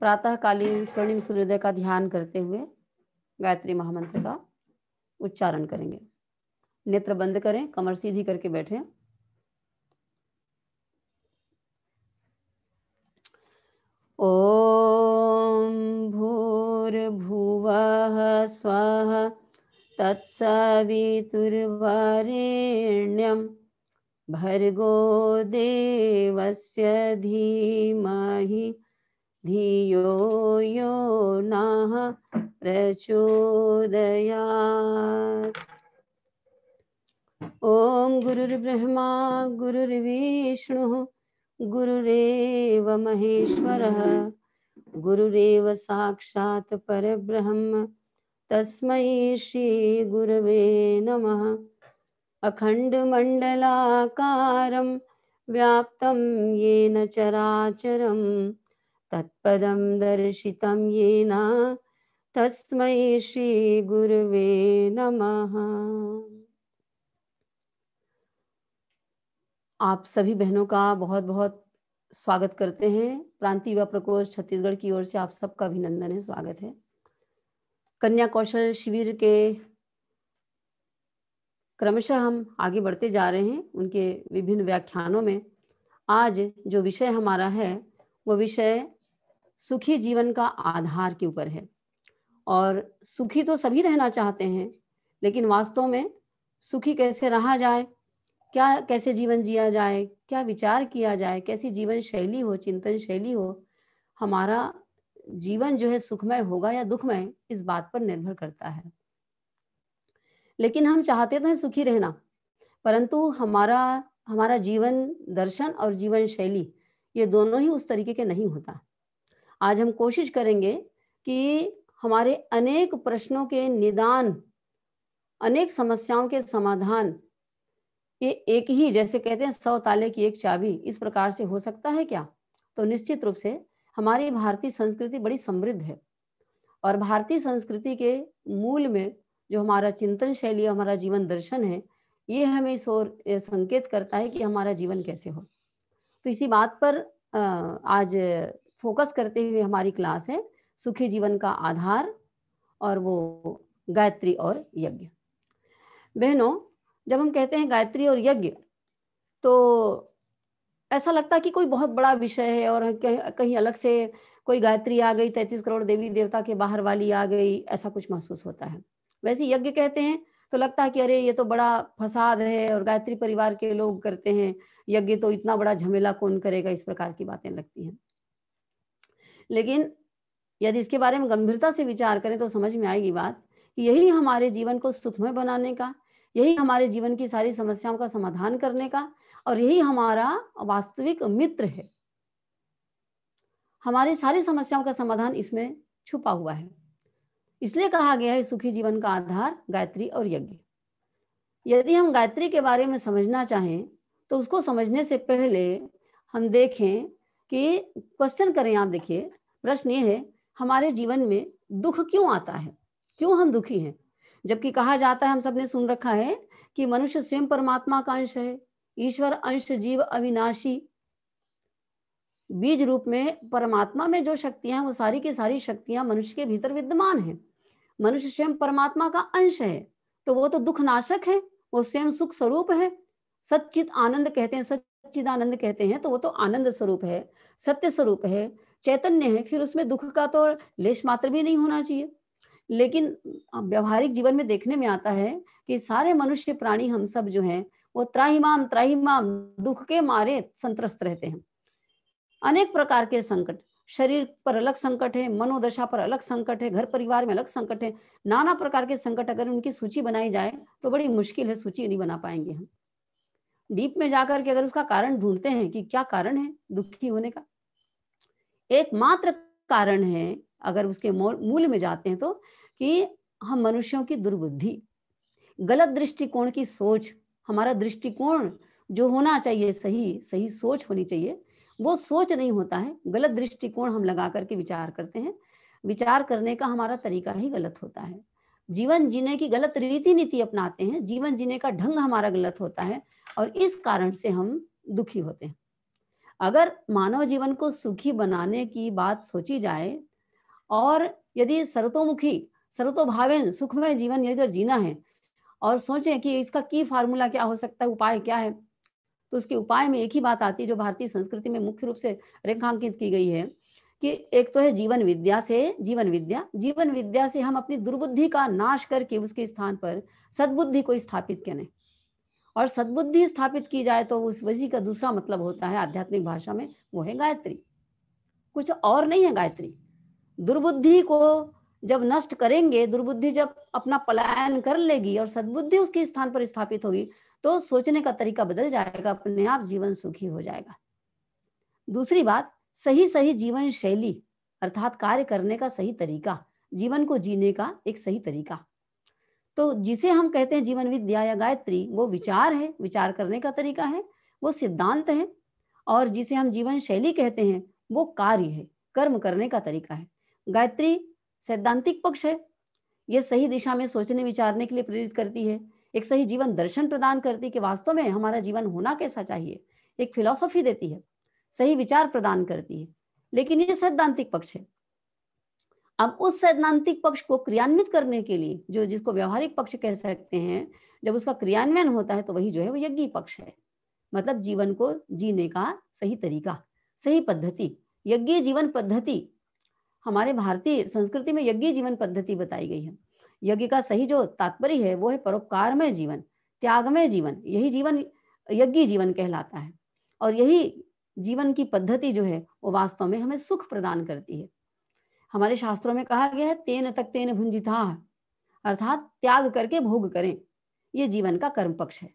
प्रातःकालीन स्वर्णिम सूर्योदय का ध्यान करते हुए गायत्री महामंत्र का उच्चारण करेंगे नेत्र बंद करें कमर सीधी करके बैठें ओ भूर्भुव स्व तत्सवितुर्वरेण्यं भर्गो देवस्य धीमहि धियो यो नः प्रचोदयात् ॐ गुरुर्ब्रह्मा गुरुर्विष्णुः गुरुरेव महेश्वरः गुरुरेव साक्षात् परब्रह्म तस्मै श्रीगुरवे नमः अखण्डमण्डलाकारं व्याप्तं येन चराचरम् तत्पदं दर्शितं येन तस्मै श्रीगुरुवे नमः आप सभी बहनों का बहुत बहुत स्वागत करते हैं प्रांति व प्रकोष्ठ छत्तीसगढ़ की ओर से आप सबका अभिनंदन है स्वागत है कन्या कौशल शिविर के क्रमशः हम आगे बढ़ते जा रहे हैं उनके विभिन्न व्याख्यानों में आज जो विषय हमारा है वो विषय सुखी जीवन का आधार के ऊपर है और सुखी तो सभी रहना चाहते हैं लेकिन वास्तव में सुखी कैसे रहा जाए क्या कैसे जीवन जिया जाए क्या विचार किया जाए कैसी जीवन शैली हो चिंतन शैली हो हमारा जीवन जो है सुखमय होगा या दुखमय इस बात पर निर्भर करता है लेकिन हम चाहते तो हैं सुखी रहना परंतु हमारा हमारा जीवन दर्शन और जीवन शैली ये दोनों ही उस तरीके के नहीं होता आज हम कोशिश करेंगे कि हमारे अनेक प्रश्नों के निदान अनेक समस्याओं के समाधान ये एक ही जैसे कहते हैं सौ ताले की एक चाबी इस प्रकार से हो सकता है क्या तो निश्चित रूप से हमारी भारतीय संस्कृति बड़ी समृद्ध है और भारतीय संस्कृति के मूल में जो हमारा चिंतन शैली हमारा जीवन दर्शन है ये हमें इस ओर संकेत करता है कि हमारा जीवन कैसे हो तो इसी बात पर आज फोकस करते हुए हमारी क्लास है सुखी जीवन का आधार और वो गायत्री और यज्ञ बहनों जब हम कहते हैं गायत्री और यज्ञ तो ऐसा लगता है कि कोई बहुत बड़ा विषय है और कहीं अलग से कोई गायत्री आ गई तैतीस करोड़ देवी देवता के बाहर वाली आ गई ऐसा कुछ महसूस होता है वैसे यज्ञ कहते हैं तो लगता है कि अरे ये तो बड़ा फसाद है और गायत्री परिवार के लोग करते हैं यज्ञ तो इतना बड़ा झमेला कौन करेगा इस प्रकार की बातें लगती हैं लेकिन यदि इसके बारे में गंभीरता से विचार करें तो समझ में आएगी बात कि यही हमारे जीवन को सुखमय बनाने का यही हमारे जीवन की सारी समस्याओं का समाधान करने का और यही हमारा वास्तविक मित्र है हमारी सारी समस्याओं का समाधान इसमें छुपा हुआ है इसलिए कहा गया है सुखी जीवन का आधार गायत्री और यज्ञ यदि हम गायत्री के बारे में समझना चाहें तो उसको समझने से पहले हम देखें कि क्वेश्चन करें आप देखिए प्रश्न ये है हमारे जीवन में दुख क्यों आता है क्यों हम दुखी हैं जबकि कहा जाता है हम सबने सुन रखा है कि मनुष्य स्वयं परमात्मा का अंश है ईश्वर अंश जीव अविनाशी बीज रूप में परमात्मा में जो शक्तियां हैं वो सारी की सारी शक्तियां मनुष्य के भीतर विद्यमान है मनुष्य स्वयं परमात्मा का अंश है तो वो तो दुख नाशक है वो स्वयं सुख स्वरूप है सचित आनंद कहते हैं सच सच्चिदानंद कहते हैं तो वो तो आनंद स्वरूप है सत्य स्वरूप है चैतन्य है फिर उसमें दुख का तो लेश मात्र भी नहीं होना चाहिए लेकिन व्यवहारिक जीवन में देखने में आता है कि सारे मनुष्य प्राणी हम सब जो हैं वो त्राहीमाम त्राहीमाम दुख के मारे संतरस्त रहते हैं अनेक प्रकार के संकट शरीर पर अलग संकट है मनोदशा पर अलग संकट है घर परिवार में अलग संकट है नाना प्रकार के संकट अगर उनकी सूची बनाई जाए तो बड़ी मुश्किल है सूची नहीं बना पाएंगे हम डीप में जाकर के अगर उसका कारण ढूंढते हैं कि क्या कारण है दुखी होने का एकमात्र कारण है अगर उसके मूल में जाते हैं तो कि हम मनुष्यों की दुर्बुद्धि गलत दृष्टिकोण की सोच हमारा दृष्टिकोण जो होना चाहिए सही सही सोच होनी चाहिए वो सोच नहीं होता है गलत दृष्टिकोण हम लगा करके विचार करते हैं विचार करने का हमारा तरीका ही गलत होता है जीवन जीने की गलत रीति नीति अपनाते हैं जीवन जीने का ढंग हमारा गलत होता है और इस कारण से हम दुखी होते हैं अगर मानव जीवन को सुखी बनाने की बात सोची जाए और यदि सर्वतोमुखी सर्वतोभावेन सुखमय जीवन अगर जीना है और सोचें कि इसका की फार्मूला क्या हो सकता है उपाय क्या है तो उसके उपाय में एक ही बात आती है जो भारतीय संस्कृति में मुख्य रूप से रेखांकित की गई है कि एक तो है जीवन विद्या से जीवन विद्या जीवन विद्या से हम अपनी दुर्बुद्धि का नाश करके उसके स्थान पर सद्बुद्धि को स्थापित करें और सद्बुद्धि स्थापित की जाए तो उस वजी का दूसरा मतलब होता है आध्यात्मिक भाषा में वो है गायत्री कुछ और नहीं है गायत्री दुर्बुद्धि को जब नष्ट करेंगे दुर्बुद्धि जब अपना पलायन कर लेगी और सद्बुद्धि उसके स्थान पर स्थापित होगी तो सोचने का तरीका बदल जाएगा अपने आप जीवन सुखी हो जाएगा दूसरी बात सही सही जीवन शैली अर्थात कार्य करने का सही तरीका जीवन को जीने का एक सही तरीका तो जिसे हम कहते हैं जीवन विद्या या गायत्री वो विचार है विचार करने का तरीका है वो सिद्धांत है और जिसे हम जीवन शैली कहते हैं वो कार्य है कर्म करने का तरीका है गायत्री सैद्धांतिक पक्ष है ये सही दिशा में सोचने विचारने के लिए प्रेरित करती है एक सही जीवन दर्शन प्रदान करती है कि वास्तव में हमारा जीवन होना कैसा चाहिए एक फिलोसॉफी देती है सही विचार प्रदान करती है लेकिन ये सैद्धांतिक पक्ष है अब उस सैद्धांतिक पक्ष को क्रियान्वित करने के लिए जो जिसको व्यवहारिक पक्ष कह सकते हैं जब उसका क्रियान्वयन होता है तो वही जो है वो यज्ञ पक्ष है मतलब जीवन को जीने का सही तरीका सही पद्धति यज्ञ जीवन पद्धति हमारे भारतीय संस्कृति में यज्ञ जीवन पद्धति बताई गई है यज्ञ का सही जो तात्पर्य है वो है परोपकारमय जीवन त्यागमय जीवन यही जीवन यज्ञ जीवन कहलाता है और यही जीवन की पद्धति जो है वो वास्तव में हमें सुख प्रदान करती है हमारे शास्त्रों में कहा गया है तेन तक तेन भुंजिता अर्थात त्याग करके भोग करें ये जीवन का कर्म पक्ष है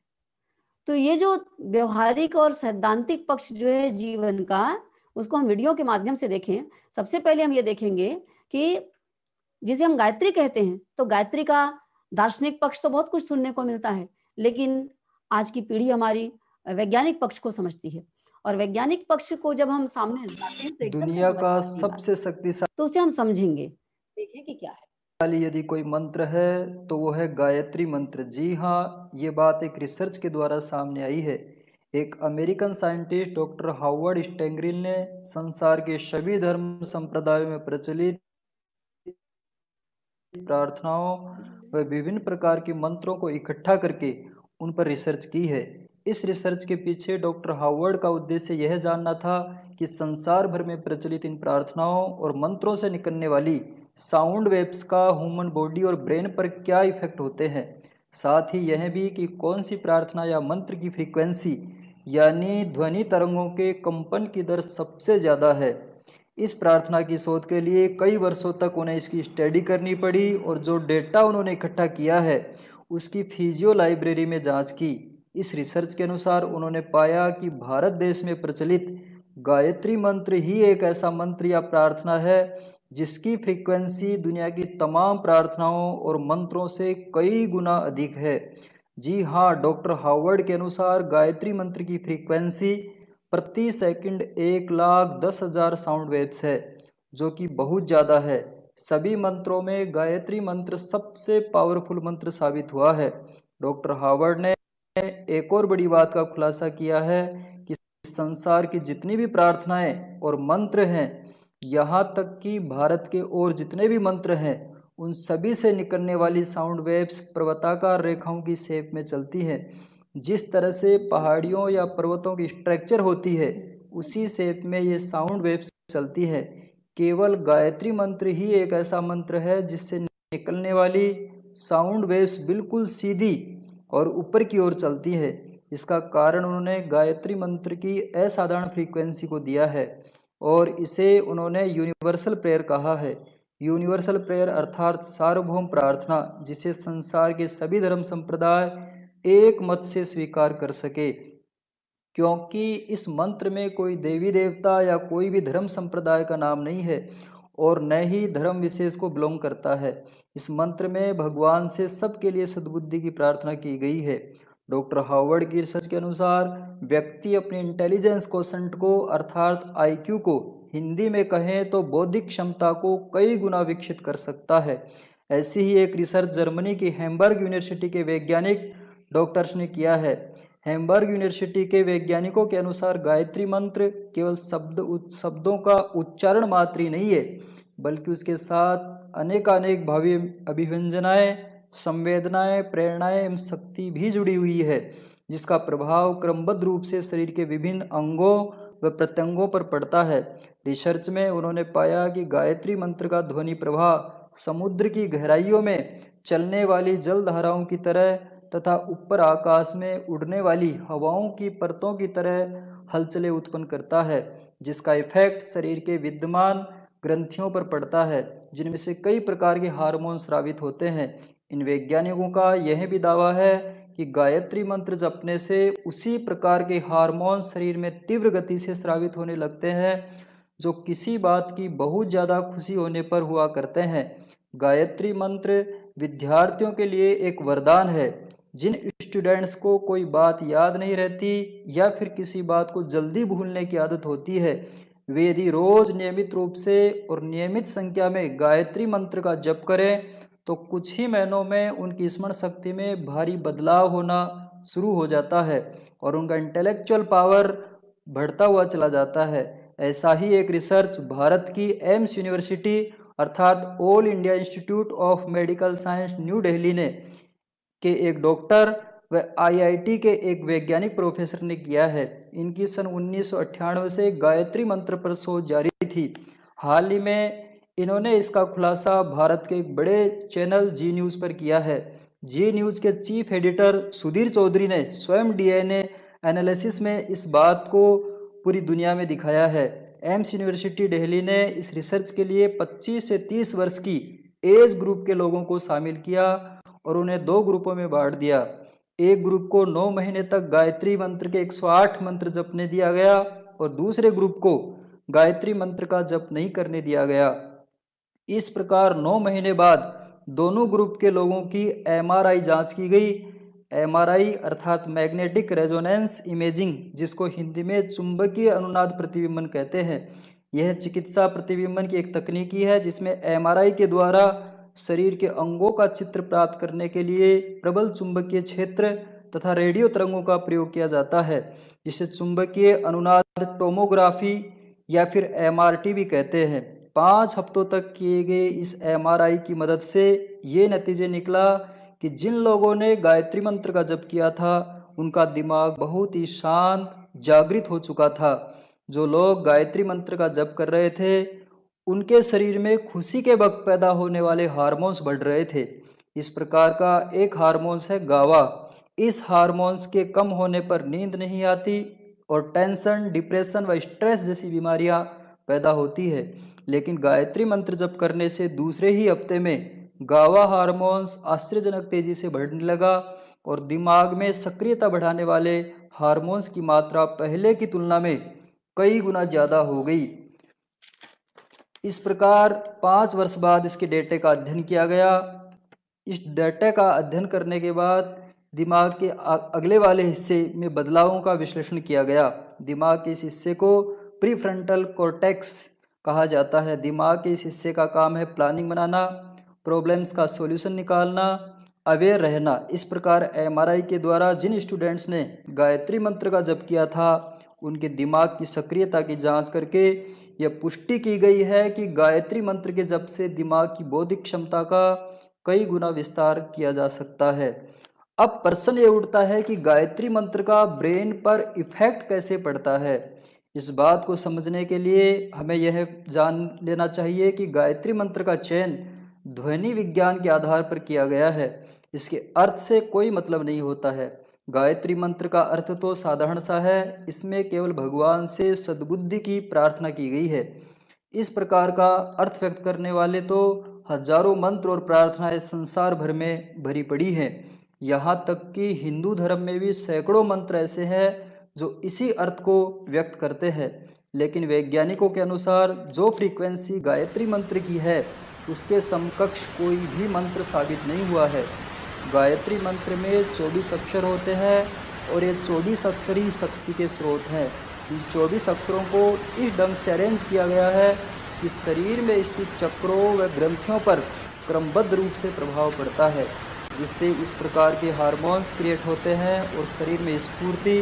तो ये जो व्यवहारिक और सैद्धांतिक पक्ष जो है जीवन का उसको हम वीडियो के माध्यम से देखें सबसे पहले हम ये देखेंगे कि जिसे हम गायत्री कहते हैं तो गायत्री का दार्शनिक पक्ष तो बहुत कुछ सुनने को मिलता है लेकिन आज की पीढ़ी हमारी वैज्ञानिक पक्ष को समझती है और वैज्ञानिक पक्ष को जब हम सामने लाते हैं तो दुनिया का सबसे शक्तिशाली तो उसे हम समझेंगे देखें कि क्या है यदि कोई मंत्र है तो वो है गायत्री मंत्र जी हाँ ये बात एक रिसर्च के द्वारा सामने आई है एक American scientist doctor Howard Stengril ने संसार के सभी धर्म संप्रदायों में प्रचलित प्रार्थनाओं व विभिन्न प्रकार के मंत्रों को इकट्ठा करके उन पर रिसर्च की है इस रिसर्च के पीछे डॉक्टर हावर्ड का उद्देश्य यह जानना था कि संसार भर में प्रचलित इन प्रार्थनाओं और मंत्रों से निकलने वाली साउंड वेव्स का ह्यूमन बॉडी और ब्रेन पर क्या इफेक्ट होते हैं साथ ही यह भी कि कौन सी प्रार्थना या मंत्र की फ्रीक्वेंसी यानी ध्वनि तरंगों के कंपन की दर सबसे ज़्यादा है इस प्रार्थना की शोध के लिए कई वर्षों तक उन्हें इसकी स्टडी करनी पड़ी और जो डेटा उन्होंने इकट्ठा किया है उसकी फिजियो लाइब्रेरी में जांच की इस रिसर्च के अनुसार उन्होंने पाया कि भारत देश में प्रचलित गायत्री मंत्र ही एक ऐसा मंत्र या प्रार्थना है जिसकी फ्रीक्वेंसी दुनिया की तमाम प्रार्थनाओं और मंत्रों से कई गुना अधिक है जी हाँ डॉक्टर हावर्ड के अनुसार गायत्री मंत्र की फ्रीक्वेंसी प्रति सेकंड एक लाख दस हजार साउंड वेव्स है जो कि बहुत ज़्यादा है सभी मंत्रों में गायत्री मंत्र सबसे पावरफुल मंत्र साबित हुआ है डॉक्टर हावर्ड ने एक और बड़ी बात का खुलासा किया है कि संसार की जितनी भी प्रार्थनाएं और मंत्र हैं यहाँ तक कि भारत के और जितने भी मंत्र हैं उन सभी से निकलने वाली साउंड वेव्स पर्वताकार रेखाओं की शेप में चलती हैं जिस तरह से पहाड़ियों या पर्वतों की स्ट्रक्चर होती है उसी शेप में ये साउंड वेव्स चलती है केवल गायत्री मंत्र ही एक ऐसा मंत्र है जिससे निकलने वाली साउंड वेव्स बिल्कुल सीधी और ऊपर की ओर चलती है इसका कारण उन्होंने गायत्री मंत्र की असाधारण फ्रीक्वेंसी को दिया है और इसे उन्होंने यूनिवर्सल प्रेयर कहा है यूनिवर्सल प्रेयर अर्थात सार्वभौम प्रार्थना जिसे संसार के सभी धर्म संप्रदाय एक मत से स्वीकार कर सके क्योंकि इस मंत्र में कोई देवी देवता या कोई भी धर्म संप्रदाय का नाम नहीं है और न ही धर्म विशेष को बिलोंग करता है इस मंत्र में भगवान से सबके लिए सद्बुद्धि की प्रार्थना की गई है डॉक्टर हावर्ड की रिसर्च के अनुसार व्यक्ति अपने इंटेलिजेंस क्वेश्चन को अर्थात आईक्यू को हिंदी में कहें तो बौद्धिक क्षमता को कई गुना विकसित कर सकता है ऐसी ही एक रिसर्च जर्मनी की हेम्बर्ग यूनिवर्सिटी के वैज्ञानिक डॉक्टर्स ने किया है हैम्बर्ग यूनिवर्सिटी के वैज्ञानिकों के अनुसार गायत्री मंत्र केवल शब्द शब्दों का उच्चारण मात्र ही नहीं है बल्कि उसके साथ अनेकानेक भावी अभिव्यंजनाएँ संवेदनाएँ प्रेरणाएँ एवं शक्ति भी जुड़ी हुई है जिसका प्रभाव क्रमबद्ध रूप से शरीर के विभिन्न अंगों व प्रत्यंगों पर पड़ता है रिसर्च में उन्होंने पाया कि गायत्री मंत्र का ध्वनि प्रभाव समुद्र की गहराइयों में चलने वाली जलधाराओं की तरह तथा ऊपर आकाश में उड़ने वाली हवाओं की परतों की तरह हलचले उत्पन्न करता है जिसका इफेक्ट शरीर के विद्यमान ग्रंथियों पर पड़ता है जिनमें से कई प्रकार के हार्मोन स्रावित होते हैं इन वैज्ञानिकों का यह भी दावा है कि गायत्री मंत्र जपने से उसी प्रकार के हार्मोन शरीर में तीव्र गति से स्रावित होने लगते हैं जो किसी बात की बहुत ज़्यादा खुशी होने पर हुआ करते हैं गायत्री मंत्र विद्यार्थियों के लिए एक वरदान है जिन स्टूडेंट्स को कोई बात याद नहीं रहती या फिर किसी बात को जल्दी भूलने की आदत होती है वे यदि रोज नियमित रूप से और नियमित संख्या में गायत्री मंत्र का जप करें तो कुछ ही महीनों में उनकी स्मरण शक्ति में भारी बदलाव होना शुरू हो जाता है और उनका इंटेलेक्चुअल पावर बढ़ता हुआ चला जाता है ऐसा ही एक रिसर्च भारत की एम्स यूनिवर्सिटी अर्थात all India institute of medical science new Delhi ने के एक डॉक्टर व आईआईटी के एक वैज्ञानिक प्रोफेसर ने किया है इनकी सन उन्नीस से गायत्री मंत्र पर शोध जारी थी हाल ही में इन्होंने इसका खुलासा भारत के एक बड़े चैनल जी न्यूज़ पर किया है जी न्यूज़ के चीफ एडिटर सुधीर चौधरी ने स्वयं डीएनए एनालिसिस में इस बात को पूरी दुनिया में दिखाया है एम्स यूनिवर्सिटी दिल्ली ने इस रिसर्च के लिए 25 से 30 वर्ष की एज ग्रुप के लोगों को शामिल किया और उन्हें दो ग्रुपों में बांट दिया एक ग्रुप को नौ महीने तक गायत्री मंत्र के 108 मंत्र जपने दिया गया और दूसरे ग्रुप को गायत्री मंत्र का जप नहीं करने दिया गया इस प्रकार नौ महीने बाद दोनों ग्रुप के लोगों की एमआरआई जांच की गई एमआरआई अर्थात मैग्नेटिक रेजोनेंस इमेजिंग जिसको हिंदी में चुंबकीय अनुनाद प्रतिबिंबन कहते हैं यह चिकित्सा प्रतिबिंबन की एक तकनीकी है जिसमें एमआरआई के द्वारा शरीर के अंगों का चित्र प्राप्त करने के लिए प्रबल चुंबकीय क्षेत्र तथा रेडियो तरंगों का प्रयोग किया जाता है इसे चुंबकीय अनुनाद टोमोग्राफी या फिर एम भी कहते हैं पाँच हफ्तों तक किए गए इस एम की मदद से ये नतीजे निकला कि जिन लोगों ने गायत्री मंत्र का जप किया था उनका दिमाग बहुत ही शांत जागृत हो चुका था जो लोग गायत्री मंत्र का जप कर रहे थे उनके शरीर में खुशी के वक्त पैदा होने वाले हार्मोन्स बढ़ रहे थे इस प्रकार का एक हार्मोन्स है गावा इस हार्मोन्स के कम होने पर नींद नहीं आती और टेंशन डिप्रेशन व स्ट्रेस जैसी बीमारियां पैदा होती है लेकिन गायत्री मंत्र जप करने से दूसरे ही हफ्ते में गावा हार्मोन्स आश्चर्यजनक तेजी से बढ़ने लगा और दिमाग में सक्रियता बढ़ाने वाले हार्मोन्स की मात्रा पहले की तुलना में कई गुना ज़्यादा हो गई इस प्रकार पाँच वर्ष बाद इसके डेटे का अध्ययन किया गया इस डेटे का अध्ययन करने के बाद दिमाग के अगले वाले हिस्से में बदलावों का विश्लेषण किया गया दिमाग के इस हिस्से को प्रीफ्रंटल कोर्टेक्स कहा जाता है दिमाग के इस हिस्से का काम है प्लानिंग बनाना प्रॉब्लम्स का सॉल्यूशन निकालना अवेयर रहना इस प्रकार एमआरआई के द्वारा जिन स्टूडेंट्स ने गायत्री मंत्र का जप किया था उनके दिमाग की सक्रियता की जांच करके यह पुष्टि की गई है कि गायत्री मंत्र के जप से दिमाग की बौद्धिक क्षमता का कई गुना विस्तार किया जा सकता है अब प्रश्न ये उठता है कि गायत्री मंत्र का ब्रेन पर इफेक्ट कैसे पड़ता है इस बात को समझने के लिए हमें यह जान लेना चाहिए कि गायत्री मंत्र का चयन ध्वनि विज्ञान के आधार पर किया गया है इसके अर्थ से कोई मतलब नहीं होता है गायत्री मंत्र का अर्थ तो साधारण सा है इसमें केवल भगवान से सद्बुद्धि की प्रार्थना की गई है इस प्रकार का अर्थ व्यक्त करने वाले तो हजारों मंत्र और प्रार्थनाएं संसार भर में भरी पड़ी हैं यहाँ तक कि हिंदू धर्म में भी सैकड़ों मंत्र ऐसे हैं जो इसी अर्थ को व्यक्त करते हैं लेकिन वैज्ञानिकों के अनुसार जो फ्रीक्वेंसी गायत्री मंत्र की है उसके समकक्ष कोई भी मंत्र साबित नहीं हुआ है गायत्री मंत्र में चौबीस अक्षर होते हैं और ये चौबीस अक्षर ही शक्ति के स्रोत हैं इन चौबीस अक्षरों को इस ढंग से अरेंज किया गया है कि शरीर में स्थित चक्रों व ग्रंथियों पर क्रमबद्ध रूप से प्रभाव पड़ता है जिससे इस प्रकार के हार्मोन्स क्रिएट होते हैं और शरीर में स्फूर्ति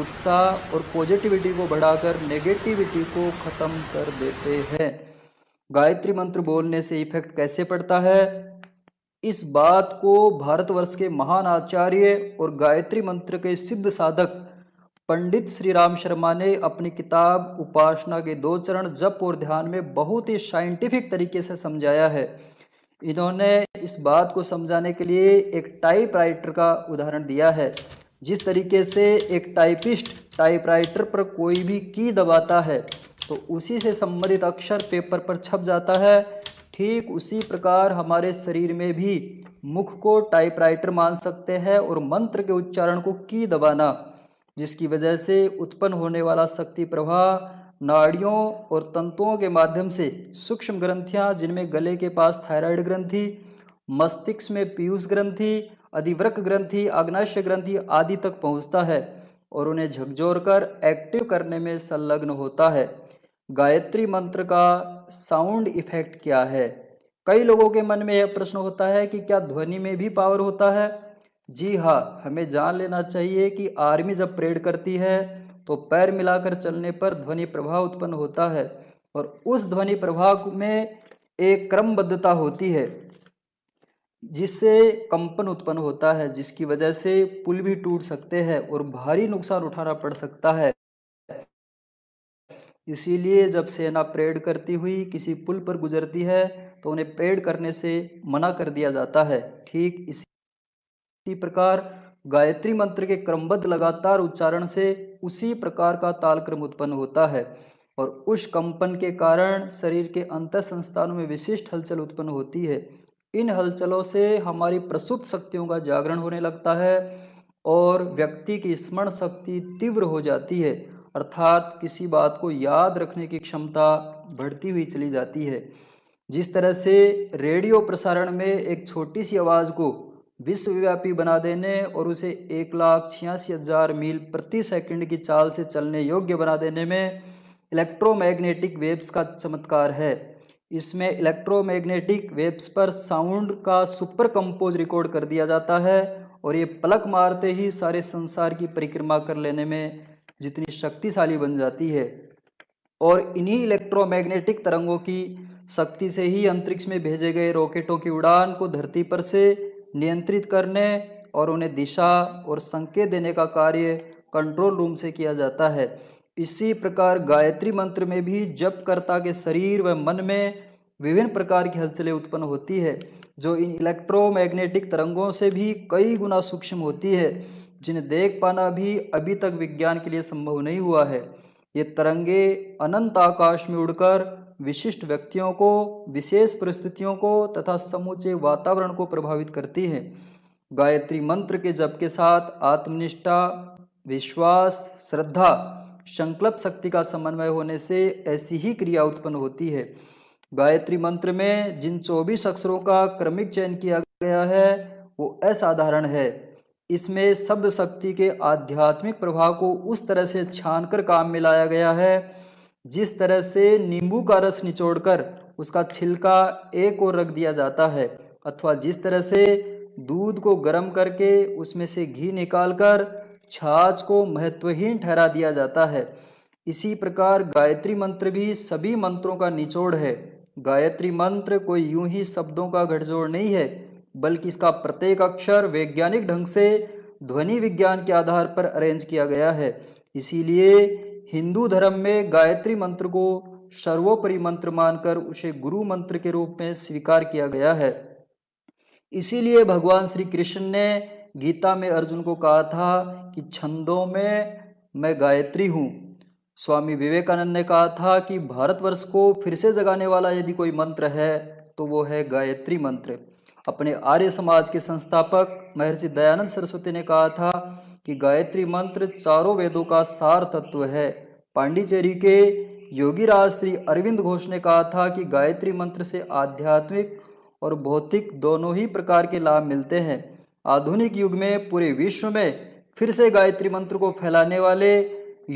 उत्साह और पॉजिटिविटी को बढ़ाकर नेगेटिविटी को ख़त्म कर देते हैं गायत्री मंत्र बोलने से इफेक्ट कैसे पड़ता है इस बात को भारतवर्ष के महान आचार्य और गायत्री मंत्र के सिद्ध साधक पंडित श्री राम शर्मा ने अपनी किताब उपासना के दो चरण जप और ध्यान में बहुत ही साइंटिफिक तरीके से समझाया है इन्होंने इस बात को समझाने के लिए एक टाइपराइटर का उदाहरण दिया है जिस तरीके से एक टाइपिस्ट टाइपराइटर पर कोई भी की दबाता है तो उसी से संबंधित अक्षर पेपर पर छप जाता है ठीक उसी प्रकार हमारे शरीर में भी मुख को टाइपराइटर मान सकते हैं और मंत्र के उच्चारण को की दबाना जिसकी वजह से उत्पन्न होने वाला शक्ति प्रवाह नाड़ियों और तंतुओं के माध्यम से सूक्ष्म ग्रंथियां जिनमें गले के पास थायराइड ग्रंथि मस्तिष्क में पीयूष ग्रंथि अधिवृक ग्रंथि अग्नाशय ग्रंथि आदि तक पहुंचता है और उन्हें झकझोर कर एक्टिव करने में संलग्न होता है गायत्री मंत्र का साउंड इफेक्ट क्या है कई लोगों के मन में यह प्रश्न होता है कि क्या ध्वनि में भी पावर होता है जी हाँ हमें जान लेना चाहिए कि आर्मी जब परेड करती है तो पैर मिलाकर चलने पर ध्वनि प्रभाव उत्पन्न होता है और उस ध्वनि प्रभाव में एक क्रमबद्धता होती है जिससे कंपन उत्पन्न होता है जिसकी वजह से पुल भी टूट सकते हैं और भारी नुकसान उठाना पड़ सकता है इसीलिए जब सेना परेड करती हुई किसी पुल पर गुजरती है तो उन्हें परेड करने से मना कर दिया जाता है ठीक इसी इसी प्रकार गायत्री मंत्र के क्रमबद्ध लगातार उच्चारण से उसी प्रकार का तालक्रम उत्पन्न होता है और उस कंपन के कारण शरीर के अंतर संस्थानों में विशिष्ट हलचल उत्पन्न होती है इन हलचलों से हमारी प्रसुप्त शक्तियों का जागरण होने लगता है और व्यक्ति की स्मरण शक्ति तीव्र हो जाती है अर्थात किसी बात को याद रखने की क्षमता बढ़ती हुई चली जाती है जिस तरह से रेडियो प्रसारण में एक छोटी सी आवाज़ को विश्वव्यापी बना देने और उसे एक लाख छियासी हजार मील प्रति सेकंड की चाल से चलने योग्य बना देने में इलेक्ट्रोमैग्नेटिक वेव्स का चमत्कार है इसमें इलेक्ट्रोमैग्नेटिक वेव्स पर साउंड का सुपर कंपोज रिकॉर्ड कर दिया जाता है और ये पलक मारते ही सारे संसार की परिक्रमा कर लेने में जितनी शक्तिशाली बन जाती है और इन्हीं इलेक्ट्रोमैग्नेटिक तरंगों की शक्ति से ही अंतरिक्ष में भेजे गए रॉकेटों की उड़ान को धरती पर से नियंत्रित करने और उन्हें दिशा और संकेत देने का कार्य कंट्रोल रूम से किया जाता है इसी प्रकार गायत्री मंत्र में भी जपकर्ता के शरीर व मन में विभिन्न प्रकार की हलचलें उत्पन्न होती है जो इन इलेक्ट्रोमैग्नेटिक तरंगों से भी कई गुना सूक्ष्म होती है जिन्हें देख पाना भी अभी तक विज्ञान के लिए संभव नहीं हुआ है ये तरंगे अनंत आकाश में उड़कर विशिष्ट व्यक्तियों को विशेष परिस्थितियों को तथा समूचे वातावरण को प्रभावित करती है गायत्री मंत्र के जप के साथ आत्मनिष्ठा विश्वास श्रद्धा संकल्प शक्ति का समन्वय होने से ऐसी ही क्रिया उत्पन्न होती है गायत्री मंत्र में जिन चौबीस अक्षरों का क्रमिक चयन किया गया है वो असाधारण है इसमें शब्द शक्ति के आध्यात्मिक प्रभाव को उस तरह से छान कर काम में लाया गया है जिस तरह से नींबू का रस निचोड़कर उसका छिलका एक और रख दिया जाता है अथवा जिस तरह से दूध को गर्म करके उसमें से घी निकालकर छाछ को महत्वहीन ठहरा दिया जाता है इसी प्रकार गायत्री मंत्र भी सभी मंत्रों का निचोड़ है गायत्री मंत्र कोई यूं ही शब्दों का गठजोड़ नहीं है बल्कि इसका प्रत्येक अक्षर वैज्ञानिक ढंग से ध्वनि विज्ञान के आधार पर अरेंज किया गया है इसीलिए हिंदू धर्म में गायत्री मंत्र को सर्वोपरि मंत्र मानकर उसे गुरु मंत्र के रूप में स्वीकार किया गया है इसीलिए भगवान श्री कृष्ण ने गीता में अर्जुन को कहा था कि छंदों में मैं गायत्री हूँ स्वामी विवेकानंद ने कहा था कि भारतवर्ष को फिर से जगाने वाला यदि कोई मंत्र है तो वो है गायत्री मंत्र अपने आर्य समाज के संस्थापक महर्षि दयानंद सरस्वती ने कहा था कि गायत्री मंत्र चारों वेदों का सार तत्व है पांडिचेरी के योगीराज श्री अरविंद घोष ने कहा था कि गायत्री मंत्र से आध्यात्मिक और भौतिक दोनों ही प्रकार के लाभ मिलते हैं आधुनिक युग में पूरे विश्व में फिर से गायत्री मंत्र को फैलाने वाले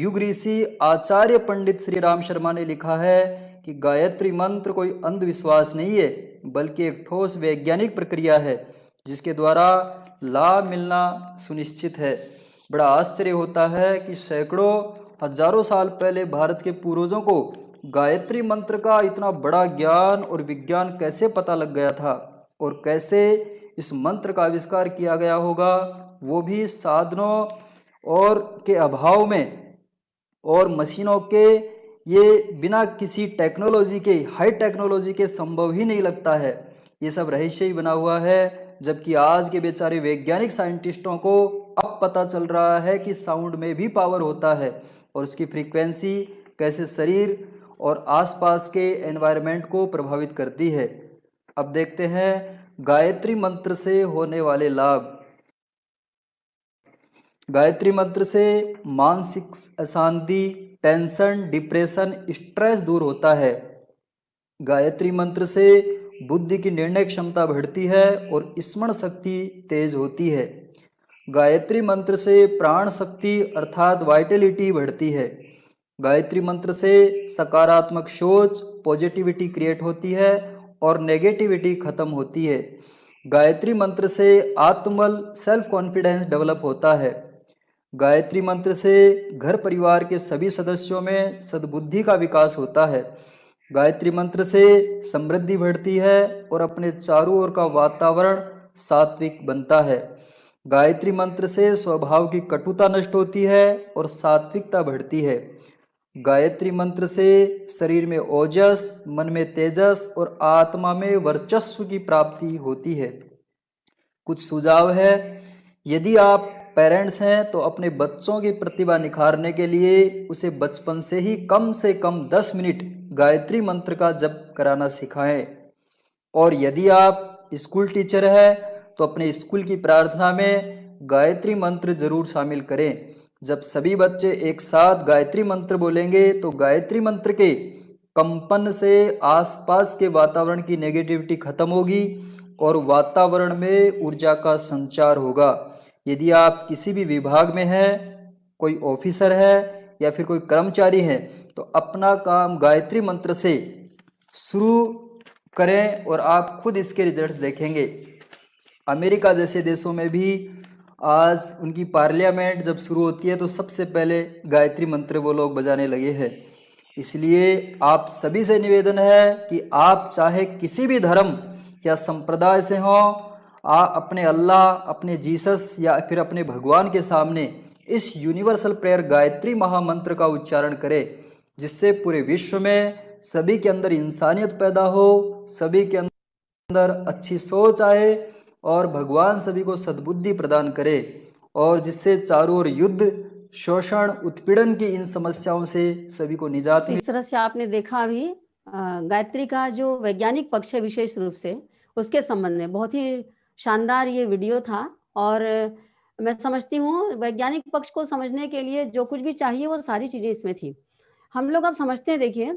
युग ऋषि आचार्य पंडित श्री राम शर्मा ने लिखा है कि गायत्री मंत्र कोई अंधविश्वास नहीं है बल्कि एक ठोस वैज्ञानिक प्रक्रिया है जिसके द्वारा लाभ मिलना सुनिश्चित है बड़ा आश्चर्य होता है कि सैकड़ों हजारों साल पहले भारत के पूर्वजों को गायत्री मंत्र का इतना बड़ा ज्ञान और विज्ञान कैसे पता लग गया था और कैसे इस मंत्र का आविष्कार किया गया होगा वो भी साधनों और के अभाव में और मशीनों के ये बिना किसी टेक्नोलॉजी के हाई टेक्नोलॉजी के संभव ही नहीं लगता है ये सब रहस्य ही बना हुआ है जबकि आज के बेचारे वैज्ञानिक साइंटिस्टों को अब पता चल रहा है कि साउंड में भी पावर होता है और उसकी फ्रीक्वेंसी कैसे शरीर और आसपास के एनवायरनमेंट को प्रभावित करती है अब देखते हैं गायत्री मंत्र से होने वाले लाभ गायत्री मंत्र से मानसिक अशांति टेंशन डिप्रेशन स्ट्रेस दूर होता है गायत्री मंत्र से बुद्धि की निर्णय क्षमता बढ़ती है और स्मरण शक्ति तेज होती है गायत्री मंत्र से प्राण शक्ति अर्थात वाइटलिटी बढ़ती है गायत्री मंत्र से सकारात्मक सोच पॉजिटिविटी क्रिएट होती है और नेगेटिविटी खत्म होती है गायत्री मंत्र से आत्मबल सेल्फ कॉन्फिडेंस डेवलप होता है गायत्री मंत्र से घर परिवार के सभी सदस्यों में सद्बुद्धि का विकास होता है गायत्री मंत्र से समृद्धि बढ़ती है और अपने चारों ओर का वातावरण सात्विक बनता है गायत्री मंत्र से स्वभाव की कटुता नष्ट होती है और सात्विकता बढ़ती है गायत्री मंत्र से शरीर में ओजस मन में तेजस और आत्मा में वर्चस्व की प्राप्ति होती है कुछ सुझाव है यदि आप पेरेंट्स हैं तो अपने बच्चों की प्रतिभा निखारने के लिए उसे बचपन से ही कम से कम दस मिनट गायत्री मंत्र का जप कराना सिखाएं और यदि आप स्कूल टीचर हैं तो अपने स्कूल की प्रार्थना में गायत्री मंत्र जरूर शामिल करें जब सभी बच्चे एक साथ गायत्री मंत्र बोलेंगे तो गायत्री मंत्र के कंपन से आसपास के वातावरण की नेगेटिविटी खत्म होगी और वातावरण में ऊर्जा का संचार होगा यदि आप किसी भी विभाग में हैं कोई ऑफिसर है या फिर कोई कर्मचारी है तो अपना काम गायत्री मंत्र से शुरू करें और आप खुद इसके रिजल्ट्स देखेंगे अमेरिका जैसे देशों में भी आज उनकी पार्लियामेंट जब शुरू होती है तो सबसे पहले गायत्री मंत्र वो लोग बजाने लगे हैं इसलिए आप सभी से निवेदन है कि आप चाहे किसी भी धर्म या संप्रदाय से हों आ अपने अल्लाह अपने जीसस या फिर अपने भगवान के सामने इस यूनिवर्सल प्रेयर गायत्री महामंत्र का उच्चारण करें जिससे पूरे विश्व में सभी के अंदर इंसानियत पैदा हो सभी के अंदर अच्छी सोच आए और भगवान सभी को सद्बुद्धि प्रदान करे और जिससे चारों ओर युद्ध शोषण उत्पीड़न की इन समस्याओं से सभी को निजात तो इस तरह से आपने देखा अभी गायत्री का जो वैज्ञानिक पक्ष है विशेष रूप से उसके संबंध में बहुत ही शानदार ये वीडियो था और मैं समझती हूँ वैज्ञानिक पक्ष को समझने के लिए जो कुछ भी चाहिए वो सारी चीजें इसमें थी हम लोग अब समझते हैं देखिए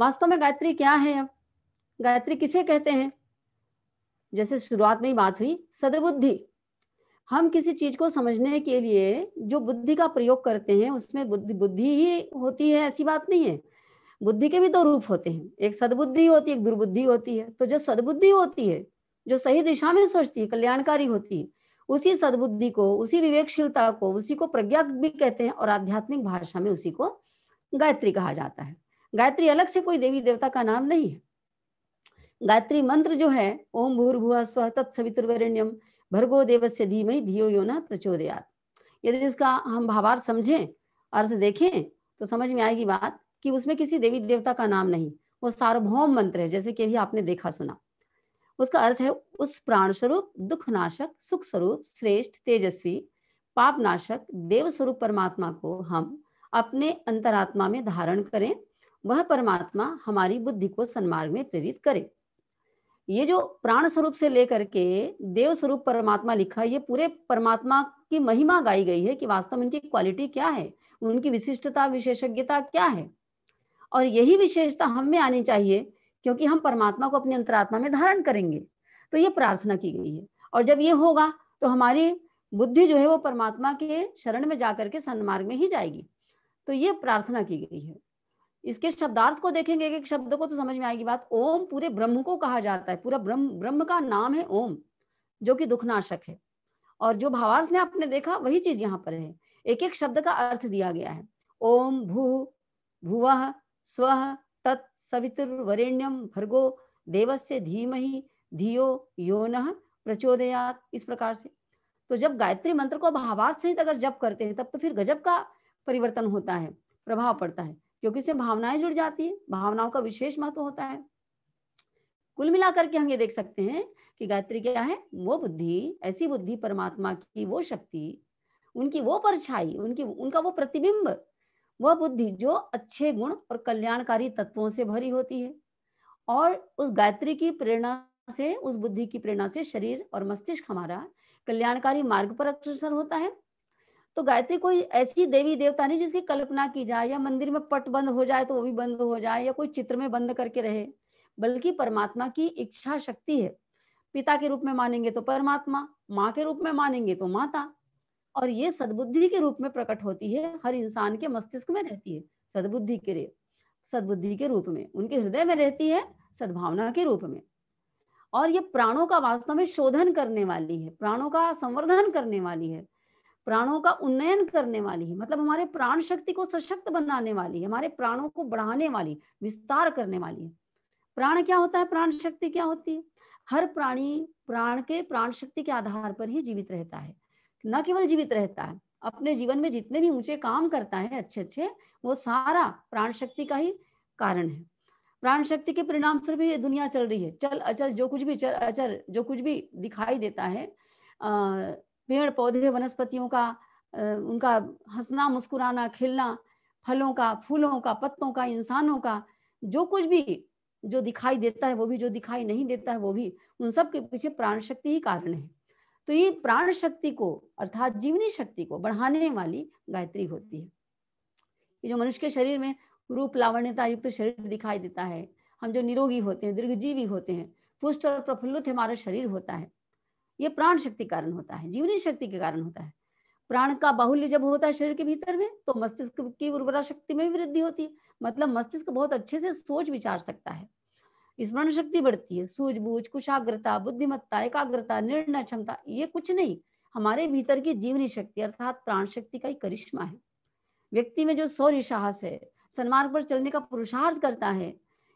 वास्तव में गायत्री क्या है अब गायत्री किसे कहते हैं जैसे शुरुआत में ही बात हुई सदबुद्धि हम किसी चीज को समझने के लिए जो बुद्धि का प्रयोग करते हैं उसमें बुद्धि बुद्धि ही होती है ऐसी बात नहीं है बुद्धि के भी दो रूप होते हैं एक सदबुद्धि होती है एक दुर्बुद्धि होती है तो जो सदबुद्धि होती है जो सही दिशा में सोचती है कल्याणकारी होती है उसी सद्बुद्धि को उसी विवेकशीलता को उसी को प्रज्ञा भी कहते हैं और आध्यात्मिक भाषा में उसी को गायत्री कहा जाता है गायत्री अलग से कोई देवी देवता का नाम नहीं है गायत्री मंत्र जो है ओम भूर्भुआ स्व तत्सवितुर्वरण्यम भर्गो देव से धीमे धियो यो न प्रचोदयात यदि उसका हम भावार समझें अर्थ देखें तो समझ में आएगी बात कि उसमें किसी देवी देवता का नाम नहीं वो सार्वभौम मंत्र है जैसे कि अभी आपने देखा सुना उसका अर्थ है उस प्राण स्वरूप दुख नाशक सुख स्वरूप श्रेष्ठ तेजस्वी पाप नाशक देव स्वरूप परमात्मा को हम अपने अंतरात्मा में धारण करें वह परमात्मा हमारी बुद्धि को सन्मार्ग में प्रेरित करे ये जो प्राण स्वरूप से लेकर के देव स्वरूप परमात्मा लिखा ये पूरे परमात्मा की महिमा गाई गई है कि वास्तव में उनकी क्वालिटी क्या है उनकी विशिष्टता विशेषज्ञता क्या है और यही विशेषता हम में आनी चाहिए क्योंकि हम परमात्मा को अपनी अंतरात्मा में धारण करेंगे तो ये प्रार्थना की गई है और जब ये होगा तो हमारी बुद्धि जो है वो परमात्मा के शरण में जाकर के सन्मार्ग में ही जाएगी तो ये प्रार्थना की गई है इसके शब्दार्थ को देखेंगे एक शब्द को तो समझ में आएगी बात ओम पूरे ब्रह्म को कहा जाता है पूरा ब्रह्म ब्रह्म का नाम है ओम जो कि दुखनाशक है और जो भावार्थ में आपने देखा वही चीज यहाँ पर है एक एक शब्द का अर्थ दिया गया है ओम भू भुव स्व सवितुर्वरेण्यम भर्गो देवस्य धीमहि धियो यो न प्रचोदयात इस प्रकार से तो जब गायत्री मंत्र को भावार्थ सहित अगर जप करते हैं तब तो फिर गजब का परिवर्तन होता है प्रभाव पड़ता है क्योंकि इससे भावनाएं जुड़ जाती है भावनाओं का विशेष महत्व होता है कुल मिलाकर के हम ये देख सकते हैं कि गायत्री क्या है वो बुद्धि ऐसी बुद्धि परमात्मा की वो शक्ति उनकी वो परछाई उनकी उनका वो प्रतिबिंब वह बुद्धि जो अच्छे गुण और कल्याणकारी तत्वों से भरी होती है और उस गायत्री की प्रेरणा से उस बुद्धि की प्रेरणा से शरीर और मस्तिष्क हमारा कल्याणकारी मार्ग पर अग्रसर होता है तो गायत्री कोई ऐसी देवी देवता नहीं जिसकी कल्पना की जाए या मंदिर में पट बंद हो जाए तो वो भी बंद हो जाए या कोई चित्र में बंद करके रहे बल्कि परमात्मा की इच्छा शक्ति है पिता के रूप में मानेंगे तो परमात्मा माँ के रूप में मानेंगे तो माता और ये सद्बुद्धि के रूप में प्रकट होती है हर इंसान के मस्तिष्क में रहती है सद्बुद्धि के सद्बुद्धि के रूप में उनके हृदय में रहती है सद्भावना के रूप में और ये प्राणों का वास्तव में शोधन करने वाली है प्राणों का संवर्धन करने वाली है प्राणों का उन्नयन करने वाली है मतलब हमारे प्राण शक्ति को सशक्त बनाने वाली है हमारे प्राणों को बढ़ाने वाली विस्तार करने वाली है प्राण क्या होता है प्राण शक्ति क्या होती है हर प्राणी प्राण के प्राण शक्ति के आधार पर ही जीवित रहता है न केवल जीवित रहता है अपने जीवन में जितने भी ऊंचे काम करता है अच्छे अच्छे वो सारा प्राण शक्ति का ही कारण है प्राण शक्ति के परिणाम स्वरूप ये दुनिया चल रही है चल अचल जो कुछ भी चल अचल जो कुछ भी दिखाई देता है पेड़ पौधे वनस्पतियों का उनका हंसना मुस्कुराना खिलना फलों का फूलों का पत्तों का इंसानों का जो कुछ भी जो दिखाई देता है वो भी जो दिखाई नहीं देता है वो भी उन सब के पीछे प्राण शक्ति ही कारण है तो ये प्राण शक्ति को अर्थात जीवनी शक्ति को बढ़ाने वाली गायत्री होती है ये जो मनुष्य के शरीर में रूप लावण्यता युक्त शरीर दिखाई देता है हम जो निरोगी होते हैं दीर्घजीवी होते हैं पुष्ट और प्रफुल्लित हमारा शरीर होता है ये प्राण शक्ति कारण होता है जीवनी शक्ति के कारण होता है प्राण का बाहुल्य जब होता है शरीर के भीतर में तो मस्तिष्क की उर्वरा शक्ति में भी वृद्धि होती है मतलब मस्तिष्क बहुत अच्छे से सोच विचार सकता है स्मरण शक्ति बढ़ती है सूझबूझ कुशाग्रता बुद्धिमत्ता एकाग्रता निर्णय क्षमता ये कुछ नहीं हमारे भीतर की जीवनी शक्ति अर्थात प्राण शक्ति का ही करिश्मा है व्यक्ति में जो सौर्य साहस है सन्मार्ग पर चलने का पुरुषार्थ करता है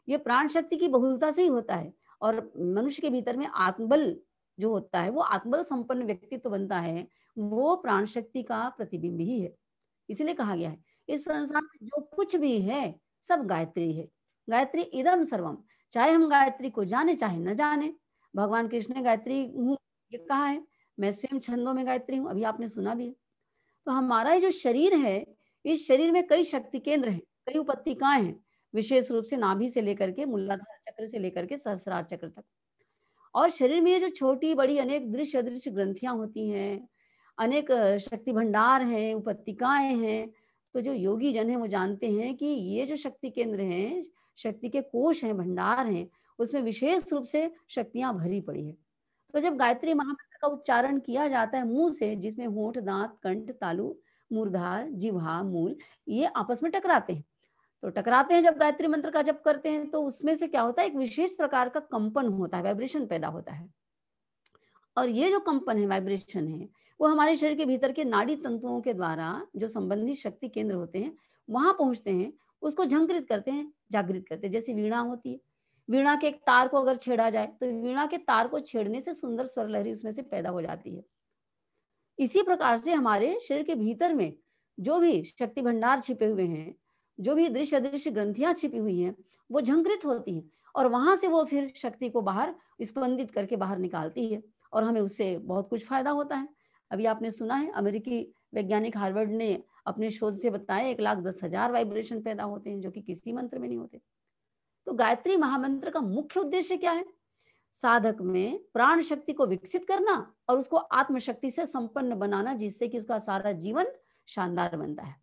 ये प्राण शक्ति की बहुलता से ही होता है और मनुष्य के भीतर में आत्मबल जो होता है वो आत्मबल संपन्न व्यक्तित्व तो बनता है वो प्राण शक्ति का प्रतिबिंब ही है इसलिए कहा गया है इस संसार में जो कुछ भी है सब गायत्री है गायत्री इदम सर्वम चाहे हम गायत्री को जाने चाहे न जाने भगवान कृष्ण ने गायत्री हूँ ये कहा है मैं स्वयं छंदों में गायत्री हूँ अभी आपने सुना भी तो हमारा ये जो शरीर है इस शरीर में कई शक्ति केंद्र है कई उपत्तिकाएं हैं विशेष रूप से नाभि से लेकर के मूलाधार चक्र से लेकर के सहस्रार चक्र तक और शरीर में ये जो छोटी बड़ी अनेक दृश्य दृश्य ग्रंथियां होती हैं अनेक शक्ति भंडार हैं उपत्तिकाएं हैं तो जो योगी जन है वो जानते हैं कि ये जो शक्ति केंद्र हैं शक्ति के कोष हैं भंडार हैं उसमें विशेष रूप से शक्तियां भरी पड़ी है तो जब गायत्री महामंत्र का उच्चारण किया जाता है मुंह से जिसमें होठ दांत कंठ तालु मूर्धा जिहा मूल ये आपस में टकराते हैं तो टकराते हैं जब गायत्री मंत्र का जप करते हैं तो उसमें से क्या होता है एक विशेष प्रकार का कंपन होता है वाइब्रेशन पैदा होता है और ये जो कंपन है वाइब्रेशन है वो हमारे शरीर के भीतर के नाड़ी तंतुओं के द्वारा जो संबंधित शक्ति केंद्र होते हैं वहां पहुंचते हैं उसको झंकृत करते हैं जागृत करते जैसे वीणा होती है वीणा के एक तार को अगर छेड़ा जाए तो वीणा के तार को छेड़ने से सुंदर स्वर लहरी उसमें से पैदा हो जाती है इसी प्रकार से हमारे शरीर के भीतर में जो भी शक्ति भंडार छिपे हुए हैं जो भी दृश्य दृश्य ग्रंथियां छिपी हुई हैं वो झंकृत होती हैं और वहां से वो फिर शक्ति को बाहर स्पंदित करके बाहर निकालती है और हमें उससे बहुत कुछ फायदा होता है अभी आपने सुना है अमेरिकी वैज्ञानिक हार्वर्ड ने अपने शोध से बताया एक लाख दस हजार वाइब्रेशन पैदा होते हैं जो कि किसी मंत्र में नहीं होते तो गायत्री महामंत्र का मुख्य उद्देश्य क्या है साधक में प्राण शक्ति को विकसित करना और उसको आत्मशक्ति से संपन्न बनाना जिससे कि उसका सारा जीवन शानदार बनता है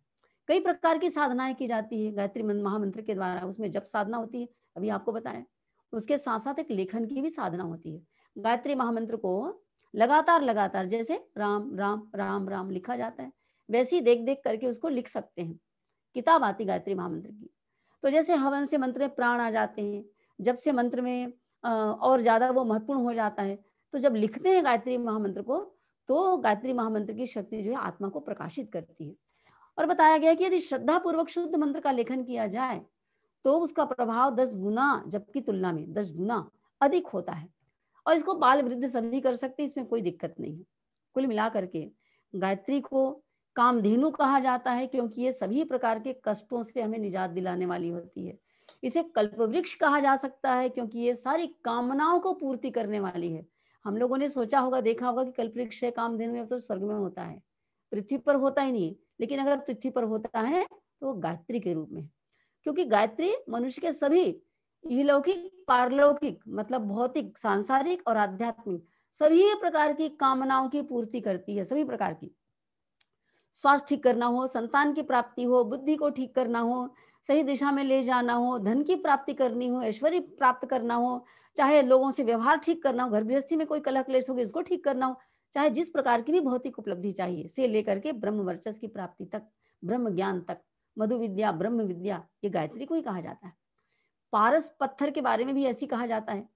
कई प्रकार की साधनाएं की जाती है गायत्री महामंत्र के द्वारा उसमें जब साधना होती है अभी आपको बताया उसके साथ साथ एक लेखन की भी साधना होती है गायत्री महामंत्र को लगातार लगातार जैसे राम राम राम राम लिखा जाता है वैसी देख देख करके उसको लिख सकते हैं किताब आती गायत्री महामंत्र की तो जैसे हवन से मंत्र में प्राण आ जाते हैं जब से मंत्र में और ज्यादा वो महत्वपूर्ण हो जाता है तो जब लिखते हैं गायत्री महामंत्र को तो गायत्री महामंत्र की शक्ति जो है आत्मा को प्रकाशित करती है और बताया गया कि यदि श्रद्धा पूर्वक शुद्ध मंत्र का लेखन किया जाए तो उसका प्रभाव दस गुना जबकि तुलना में दस गुना अधिक होता है और इसको बाल वृद्ध सभी कर सकते इसमें कोई दिक्कत नहीं है कुल मिला करके गायत्री को कामधेनु कहा जाता है क्योंकि ये सभी प्रकार के कष्टों से हमें निजात दिलाने वाली होती है इसे कल्पवृक्ष कहा जा सकता है क्योंकि ये सारी कामनाओं को पूर्ति करने वाली है हम लोगों ने सोचा होगा देखा होगा कि कल्पवृक्ष है कामधेनु तो स्वर्ग में होता है पृथ्वी पर होता ही नहीं लेकिन अगर पृथ्वी पर होता है तो गायत्री के रूप में क्योंकि गायत्री मनुष्य के सभी लौकिक पारलौकिक मतलब भौतिक सांसारिक और आध्यात्मिक सभी प्रकार की कामनाओं की पूर्ति करती है सभी प्रकार की स्वास्थ्य ठीक करना हो संतान की प्राप्ति हो बुद्धि को ठीक करना हो सही दिशा में ले जाना हो धन की प्राप्ति करनी हो ऐश्वर्य प्राप्त करना हो चाहे लोगों से व्यवहार ठीक करना हो घर गृहस्थी में कोई कला क्लेश होगी उसको इसको ठीक करना हो चाहे जिस प्रकार की भी भौतिक उपलब्धि चाहिए से लेकर के ब्रह्म वर्चस्व की प्राप्ति तक ब्रह्म ज्ञान तक मधु विद्या ब्रह्म विद्या ये गायत्री को ही कहा जाता है पारस पत्थर के बारे में भी ऐसी कहा जाता है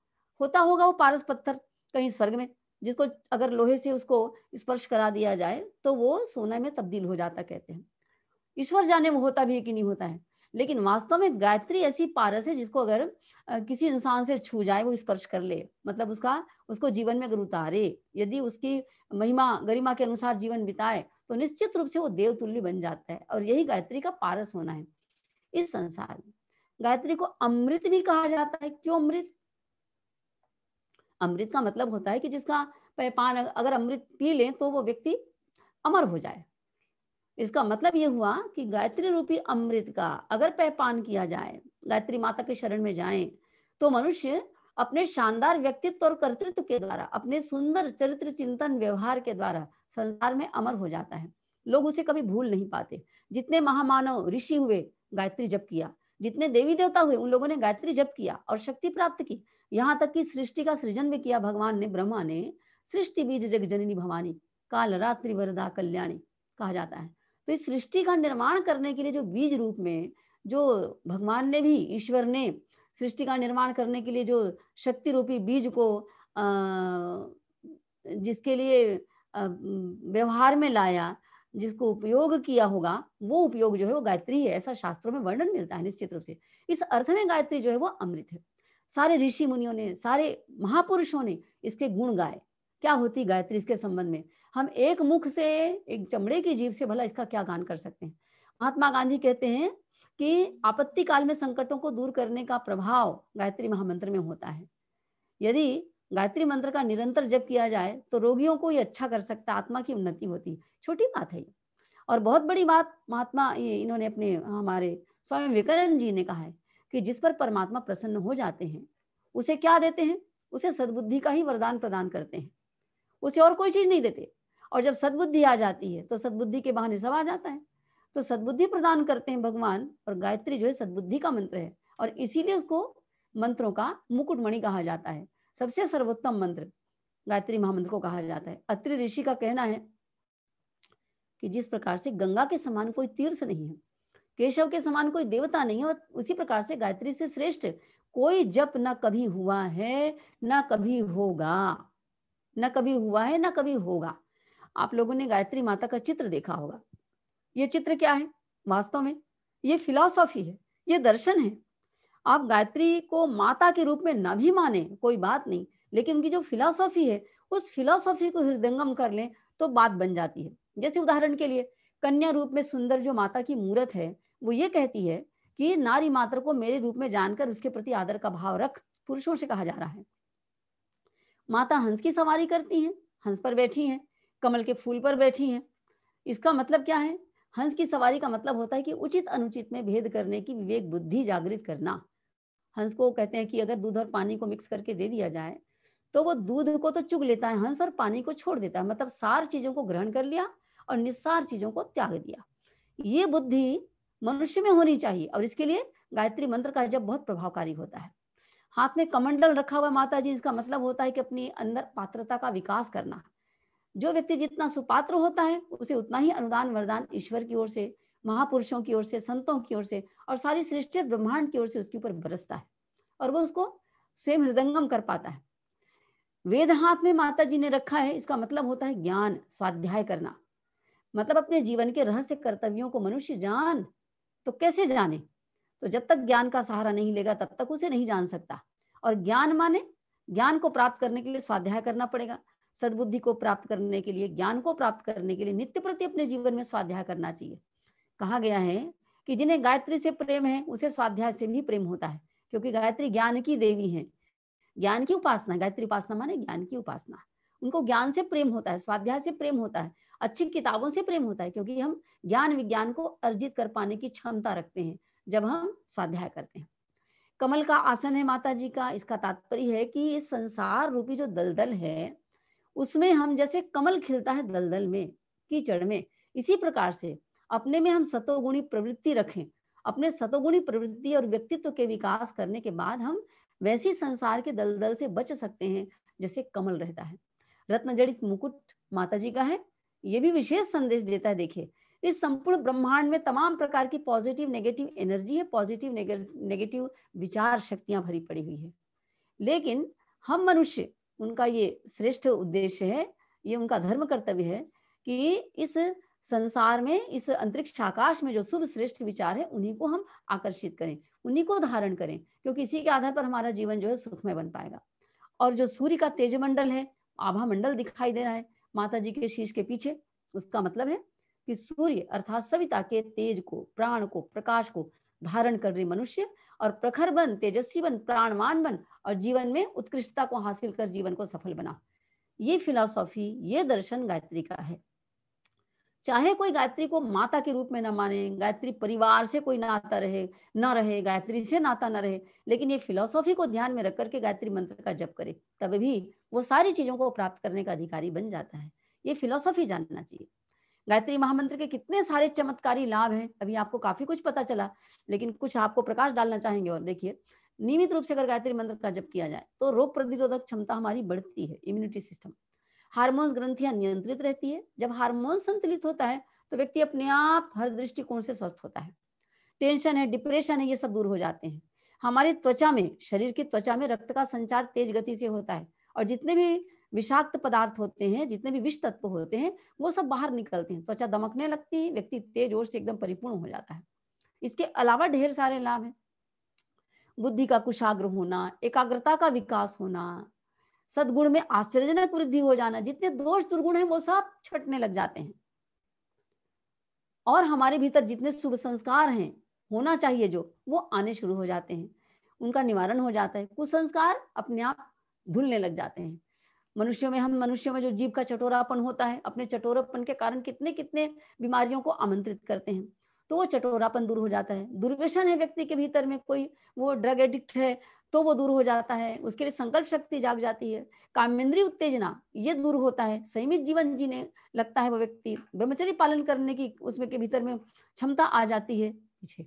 होता होगा वो पारस पत्थर कहीं स्वर्ग में जिसको अगर लोहे से उसको स्पर्श करा दिया जाए तो वो सोने में तब्दील हो जाता कहते हैं ईश्वर जाने वो होता भी कि नहीं होता है लेकिन वास्तव में गायत्री ऐसी पारस है जिसको अगर किसी इंसान से छू जाए वो स्पर्श कर ले मतलब उसका उसको जीवन में अगर उतारे यदि उसकी महिमा गरिमा के अनुसार जीवन बिताए तो निश्चित रूप से वो देवतुल्य बन जाता है और यही गायत्री का पारस होना है इस संसार में गायत्री को अमृत भी कहा जाता है क्यों अमृत अमृत का मतलब होता है कि जिसका पान अगर अमृत पी लें तो वो व्यक्ति अमर हो जाए इसका मतलब ये हुआ कि गायत्री रूपी अमृत का अगर पैपान किया जाए गायत्री माता के शरण में जाए तो मनुष्य अपने शानदार व्यक्तित्व और कर्तृत्व के द्वारा अपने सुंदर चरित्र चिंतन व्यवहार के द्वारा संसार में अमर हो जाता है लोग उसे कभी भूल नहीं पाते जितने महामानव ऋषि हुए गायत्री जप किया जितने देवी देवता हुए उन लोगों ने गायत्री जप किया और शक्ति प्राप्त की यहाँ तक कि सृष्टि का सृजन भी किया भगवान ने ब्रह्मा ने सृष्टि बीज जग जननी भवानी काल रात्रि वरदा कल्याणी कहा जाता है तो इस सृष्टि का निर्माण करने के लिए जो बीज रूप में जो भगवान ने भी ईश्वर ने सृष्टि का निर्माण करने के लिए जो शक्ति रूपी बीज को जिसके लिए व्यवहार में लाया जिसको उपयोग किया होगा वो उपयोग जो है वो गायत्री है ऐसा शास्त्रों में वर्णन मिलता है निश्चित रूप से इस अर्थ में गायत्री जो है वो अमृत है सारे ऋषि मुनियों ने सारे महापुरुषों ने इसके गुण गाए क्या होती गायत्री इसके संबंध में हम एक मुख से एक चमड़े की जीव से भला इसका क्या गान कर सकते हैं महात्मा गांधी कहते हैं कि आपत्ति काल में संकटों को दूर करने का प्रभाव गायत्री महामंत्र में होता है यदि गायत्री मंत्र का निरंतर जप किया जाए तो रोगियों को ये अच्छा कर सकता आत्मा की उन्नति होती छोटी बात है और बहुत बड़ी बात महात्मा ये इन्होंने अपने हमारे स्वामी विवेकानंद जी ने कहा है कि जिस पर परमात्मा प्रसन्न हो जाते हैं उसे क्या देते हैं उसे सद्बुद्धि का ही वरदान प्रदान करते हैं उसे और कोई चीज नहीं देते और जब सद्बुद्धि आ जाती है तो सद्बुद्धि के बहाने सब आ जाता है तो सद्बुद्धि प्रदान करते हैं भगवान और गायत्री जो है सद्बुद्धि का मंत्र है और इसीलिए उसको मंत्रों का मुकुटमणि कहा जाता है सबसे सर्वोत्तम मंत्र गायत्री महामंत्र को कहा जाता है अत्रि ऋषि का कहना है कि जिस प्रकार से गंगा के समान कोई तीर्थ नहीं है केशव के समान कोई देवता नहीं है और उसी प्रकार से गायत्री से श्रेष्ठ कोई जप ना कभी हुआ है ना कभी होगा ना कभी हुआ है ना कभी होगा आप लोगों ने गायत्री माता का चित्र देखा होगा ये चित्र क्या है वास्तव में ये फिलॉसॉफी है ये दर्शन है आप गायत्री को माता के रूप में ना भी माने कोई बात नहीं लेकिन उनकी जो फिलोसॉफी है उस फिलोसॉफी को हृदयंगम कर लें तो बात बन जाती है जैसे उदाहरण के लिए कन्या रूप में सुंदर जो माता की मूर्त है वो ये कहती है कि नारी मात्र को मेरे रूप में जानकर उसके प्रति आदर का भाव रख पुरुषों से कहा जा रहा है माता हंस की सवारी करती हैं हंस पर बैठी हैं कमल के फूल पर बैठी हैं इसका मतलब क्या है हंस की सवारी का मतलब होता है कि उचित अनुचित में भेद करने की विवेक बुद्धि जागृत करना हंस को कहते हैं कि अगर दूध और पानी को मिक्स करके दे दिया जाए तो वो दूध को तो चुग लेता है हंस और पानी को छोड़ देता है मतलब सार चीजों को ग्रहण कर लिया और निस्सार चीजों को त्याग दिया ये बुद्धि मनुष्य में होनी चाहिए और इसके लिए गायत्री मंत्र का जब बहुत प्रभावकारी होता है हाथ में कमंडल रखा हुआ माता जी इसका मतलब होता है कि अपनी अंदर पात्रता का विकास करना जो व्यक्ति जितना सुपात्र होता है उसे उतना ही अनुदान वरदान ईश्वर की ओर से महापुरुषों की ओर से संतों की ओर से और सारी सृष्टि ब्रह्मांड की ओर से उसके ऊपर बरसता है और वो उसको स्वयं हृदयंगम कर पाता है वेद हाथ में माता जी ने रखा है इसका मतलब होता है ज्ञान स्वाध्याय करना मतलब अपने जीवन के रहस्य कर्तव्यों को मनुष्य जान तो कैसे जाने तो जब तक ज्ञान का सहारा नहीं लेगा तब तक उसे नहीं जान सकता और ज्ञान माने ज्ञान को प्राप्त करने के लिए स्वाध्याय करना पड़ेगा सद्बुद्धि को प्राप्त करने के लिए ज्ञान को प्राप्त करने के लिए नित्य प्रति अपने जीवन में स्वाध्याय करना चाहिए कहा गया है कि जिन्हें गायत्री से प्रेम है उसे स्वाध्याय से भी प्रेम होता है क्योंकि गायत्री ज्ञान की देवी है ज्ञान की उपासना गायत्री उपासना माने ज्ञान की उपासना उनको ज्ञान से प्रेम होता है स्वाध्याय से प्रेम होता है अच्छी किताबों से प्रेम होता है क्योंकि हम ज्ञान विज्ञान को अर्जित कर पाने की क्षमता रखते हैं जब हम स्वाध्याय करते हैं कमल का आसन है माता जी का इसका तात्पर्य है कि इस संसार रूपी जो दलदल है उसमें हम जैसे कमल खिलता है दलदल में कीचड़ में इसी प्रकार से अपने में हम सतोगुणी प्रवृत्ति रखें अपने सतोगुणी प्रवृत्ति और व्यक्तित्व के विकास करने के बाद हम वैसी संसार के दलदल से बच सकते हैं जैसे कमल रहता है रत्न जड़ित मुकुट माता जी का है ये भी विशेष संदेश देता है देखिए इस संपूर्ण ब्रह्मांड में तमाम प्रकार की पॉजिटिव नेगेटिव एनर्जी है पॉजिटिव नेगेटिव विचार शक्तियां भरी पड़ी हुई है लेकिन हम मनुष्य उनका ये श्रेष्ठ उद्देश्य है ये उनका धर्म कर्तव्य है कि इस संसार में इस अंतरिक्ष आकाश में जो शुभ श्रेष्ठ विचार है उन्हीं को हम आकर्षित करें उन्हीं को धारण करें क्योंकि इसी के आधार पर हमारा जीवन जो है सुखमय बन पाएगा और जो सूर्य का तेज मंडल है आभा मंडल दिखाई दे रहा है माता जी के शीश के पीछे उसका मतलब है कि सूर्य अर्थात सविता के तेज को प्राण को प्रकाश को धारण कर रही मनुष्य और प्रखर बन तेजस्वी बन प्राणवान बन और जीवन में उत्कृष्टता को हासिल कर जीवन को सफल बना ये फिलोसॉफी ये दर्शन गायत्री का है चाहे कोई गायत्री को माता के रूप में ना माने गायत्री परिवार से कोई नाता रहे ना रहे गायत्री से नाता ना रहे लेकिन ये फिलोसॉफी को ध्यान में रख करके गायत्री मंत्र का जप करे तब भी वो सारी चीजों को प्राप्त करने का अधिकारी बन जाता है ये फिलोसॉफी जानना चाहिए गायत्री महामंत्र के कितने सारे चमत्कारी लाभ हैं अभी आपको काफी कुछ पता चला लेकिन कुछ आपको प्रकाश डालना चाहेंगे और देखिए नियमित रूप से अगर गायत्री मंत्र का जप किया जाए तो रोग प्रतिरोधक क्षमता हमारी बढ़ती है इम्यूनिटी सिस्टम हार्मोन्स ग्रंथियां नियंत्रित रहती है जब हार्मोन संतुलित होता है तो व्यक्ति अपने आप हर दृष्टिकोण से स्वस्थ होता है टेंशन है डिप्रेशन है ये सब दूर हो जाते हैं हमारी त्वचा में शरीर की त्वचा में रक्त का संचार तेज गति से होता है और जितने भी विषाक्त पदार्थ होते हैं जितने भी विष तत्व होते हैं वो सब बाहर निकलते हैं त्वचा दमकने लगती है व्यक्ति तेज और से एकदम परिपूर्ण हो जाता है इसके अलावा ढेर सारे लाभ है बुद्धि का कुशाग्र होना एकाग्रता का विकास होना सदगुण में आश्चर्यजनक वृद्धि हो जाना जितने दोष दुर्गुण है वो सब छटने लग जाते हैं और हमारे भीतर जितने शुभ संस्कार हैं होना चाहिए जो वो आने शुरू हो जाते हैं उनका निवारण हो जाता है कुसंस्कार अपने आप धुलने लग जाते हैं मनुष्यों में हम मनुष्यों में जो जीव का चटोरापन होता है अपने चटोरापन के कारण कितने कितने बीमारियों को आमंत्रित करते हैं तो वो चटोरापन दूर हो जाता है दुर्व्यसन है व्यक्ति के भीतर में कोई वो ड्रग एडिक्ट है तो वो दूर हो जाता है उसके लिए संकल्प शक्ति जाग जाती है कामेंद्रीय उत्तेजना ये दूर होता है संयमित जीवन जीने लगता है वो व्यक्ति ब्रह्मचर्य पालन करने की उसमें के भीतर में क्षमता आ जाती है पीछे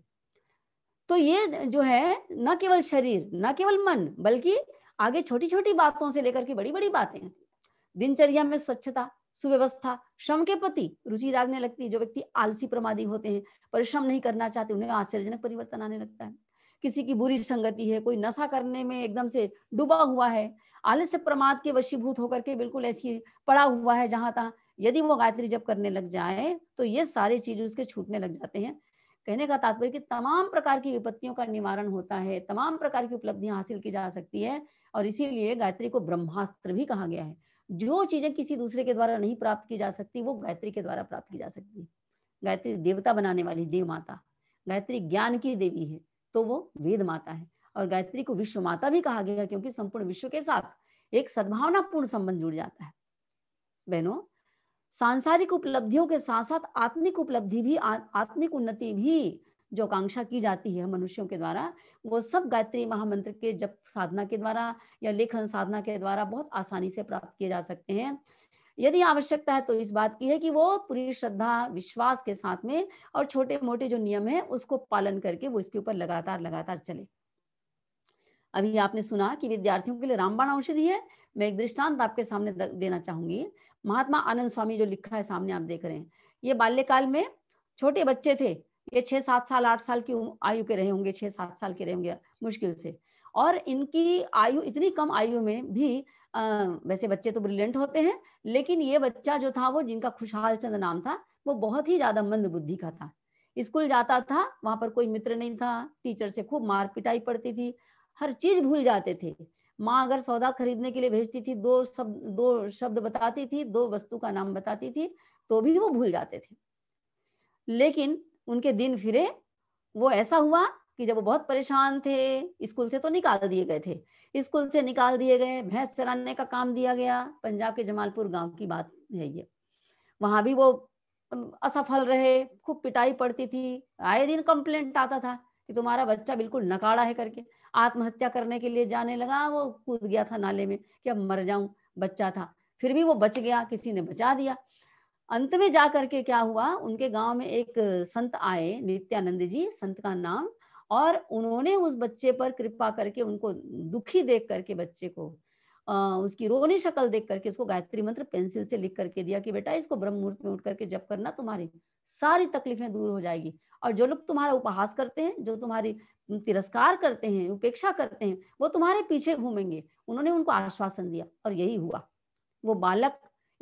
तो ये जो है न केवल शरीर न केवल मन बल्कि आगे छोटी छोटी बातों से लेकर के बड़ी बड़ी बातें दिनचर्या में स्वच्छता सुव्यवस्था श्रम के प्रति रुचि जागने लगती है जो व्यक्ति आलसी प्रमादी होते हैं परिश्रम नहीं करना चाहते उन्हें आश्चर्यजनक परिवर्तन आने लगता है किसी की बुरी संगति है कोई नशा करने में एकदम से डूबा हुआ है आलस्य प्रमाद के वशीभूत होकर के बिल्कुल ऐसी पड़ा हुआ है जहां तहाँ यदि वो गायत्री जब करने लग जाए तो ये सारी चीज उसके छूटने लग जाते हैं कहने का तात्पर्य कि तमाम प्रकार की विपत्तियों का निवारण होता है तमाम प्रकार की उपलब्धियां हासिल की जा सकती है और इसीलिए गायत्री को ब्रह्मास्त्र भी कहा गया है जो चीजें किसी दूसरे के द्वारा नहीं प्राप्त की जा सकती वो गायत्री के द्वारा प्राप्त की जा सकती है गायत्री देवता बनाने वाली देव माता गायत्री ज्ञान की देवी है तो वो वेद माता है और गायत्री को विश्व माता भी कहा गया क्योंकि संपूर्ण विश्व के साथ एक सद्भावनापूर्ण संबंध जुड़ जाता है बहनों सांसारिक उपलब्धियों के साथ साथ आत्मिक उपलब्धि भी आत्मिक उन्नति भी जो आकांक्षा की जाती है मनुष्यों के द्वारा वो सब गायत्री महामंत्र के जब साधना के द्वारा या लेखन साधना के द्वारा बहुत आसानी से प्राप्त किए जा सकते हैं यदि आवश्यकता है तो इस बात की है कि वो पूरी श्रद्धा विश्वास के साथ में और छोटे मोटे जो नियम है उसको पालन करके वो इसके ऊपर लगातार लगातार चले अभी आपने सुना कि विद्यार्थियों के लिए रामबाण औषधि है मैं एक दृष्टांत आपके सामने देना चाहूंगी महात्मा आनंद स्वामी जो लिखा है सामने आप देख रहे हैं ये बाल्यकाल में छोटे बच्चे थे ये छह सात साल आठ साल की आयु के रहे होंगे छह सात साल के रहे होंगे मुश्किल से और इनकी आयु इतनी कम आयु में भी वैसे बच्चे तो ब्रिलियंट होते हैं लेकिन ये बच्चा जो था वो जिनका खुशहाल चंद नाम था वो बहुत ही ज्यादा मंद बुद्धि का था स्कूल जाता था वहां पर कोई मित्र नहीं था टीचर से खूब मार पिटाई पड़ती थी हर चीज भूल जाते थे माँ अगर सौदा खरीदने के लिए भेजती थी दो शब्द दो शब्द बताती थी दो वस्तु का नाम बताती थी तो भी वो भूल जाते थे लेकिन उनके दिन फिरे वो ऐसा हुआ कि जब वो बहुत परेशान थे स्कूल से तो निकाल दिए गए थे स्कूल से निकाल दिए गए भैंस चराने का काम दिया गया पंजाब के जमालपुर गांव की बात है ये वहां भी वो असफल रहे खूब पिटाई पड़ती थी आए दिन कंप्लेंट आता था कि तुम्हारा बच्चा बिल्कुल नकाड़ा है करके आत्महत्या करने के लिए जाने लगा वो कूद गया था नाले में कि अब मर जाऊं बच्चा था फिर भी वो बच गया किसी ने बचा दिया अंत में जा करके क्या हुआ उनके गांव में एक संत आए नित्यानंद जी संत का नाम और उन्होंने उस बच्चे पर कृपा करके उनको दुखी देख करके बच्चे को आ, उसकी रोनी शक्ल देख करके उसको गायत्री मंत्र पेंसिल से लिख करके दिया कि बेटा इसको ब्रह्म मुहूर्त में उठ करके जब करना तुम्हारी सारी तकलीफें दूर हो जाएगी और जो लोग तुम्हारा उपहास करते हैं जो तुम्हारी तिरस्कार करते हैं उपेक्षा करते हैं वो तुम्हारे पीछे घूमेंगे उन्होंने उनको आश्वासन दिया और यही हुआ वो बालक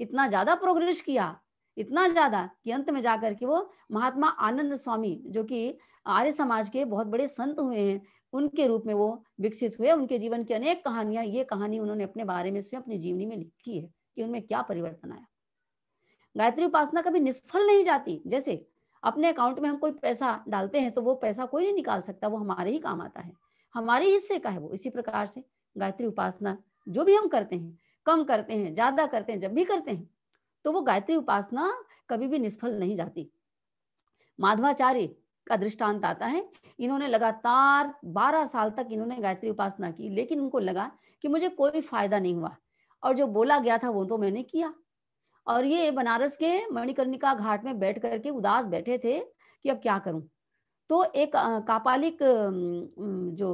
इतना ज्यादा प्रोग्रेस किया इतना ज्यादा कि अंत में जाकर के वो महात्मा आनंद स्वामी जो कि आर्य समाज के बहुत बड़े संत हुए हैं उनके रूप में वो विकसित हुए उनके जीवन की अनेक कहानियां ये कहानी उन्होंने अपने बारे में स्वयं अपनी जीवनी में लिखी है कि उनमें क्या परिवर्तन आया गायत्री उपासना कभी निष्फल नहीं जाती जैसे अपने अकाउंट में हम कोई पैसा डालते हैं तो वो पैसा कोई नहीं निकाल सकता वो हमारे ही काम आता है हमारे हिस्से का है वो इसी प्रकार से गायत्री उपासना जो भी हम करते हैं कम करते हैं ज्यादा करते हैं जब भी करते हैं तो वो गायत्री उपासना कभी भी निष्फल नहीं जाती माधवाचार्य का दृष्टांत आता है इन्होंने लगातार 12 साल तक इन्होंने गायत्री उपासना की लेकिन उनको लगा कि मुझे कोई फायदा नहीं हुआ और जो बोला गया था वो तो मैंने किया और ये बनारस के मणिकर्णिका घाट में बैठ करके उदास बैठे थे कि अब क्या करूं तो एक कापालिक जो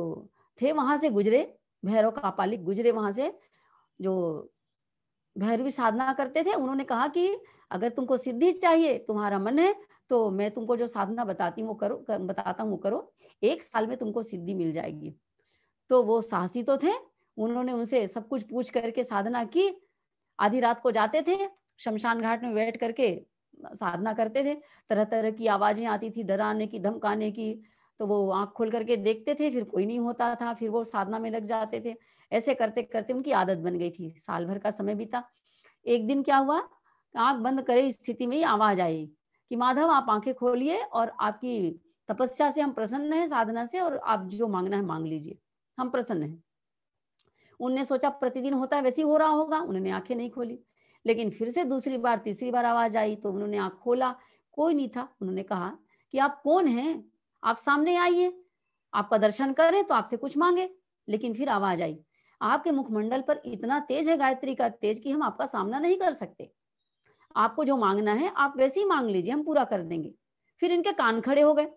थे वहां से गुजरे भैरव कापालिक गुजरे वहां से जो भैरवी साधना करते थे उन्होंने कहा कि अगर तुमको सिद्धि चाहिए तुम्हारा मन है तो मैं तुमको जो साधना बताती हूँ वो करो कर, बताता हूँ वो करो एक साल में तुमको सिद्धि मिल जाएगी तो वो साहसी तो थे उन्होंने उनसे सब कुछ पूछ करके साधना की आधी रात को जाते थे शमशान घाट में बैठ करके साधना करते थे तरह तरह की आवाजें आती थी डराने की धमकाने की तो वो आंख खोल करके देखते थे फिर कोई नहीं होता था फिर वो साधना में लग जाते थे ऐसे करते करते उनकी आदत बन गई थी साल भर का समय बीता एक दिन क्या हुआ आंख बंद करे स्थिति में ही आवाज आई कि माधव आप आंखें खोलिए और आपकी तपस्या से हम प्रसन्न है साधना से और आप जो मांगना है मांग लीजिए हम प्रसन्न है उनने सोचा प्रतिदिन होता है वैसे ही हो रहा होगा उन्होंने आंखें नहीं खोली लेकिन फिर से दूसरी बार तीसरी बार आवाज आई तो उन्होंने आंख खोला कोई नहीं था उन्होंने कहा कि आप कौन हैं आप सामने आइए आपका दर्शन करें तो आपसे कुछ मांगे लेकिन फिर आवाज आई आपके मुखमंडल पर इतना तेज है गायत्री का तेज कि हम आपका सामना नहीं कर सकते आपको जो मांगना है आप वैसे ही मांग लीजिए हम पूरा कर देंगे फिर इनके कान खड़े हो गए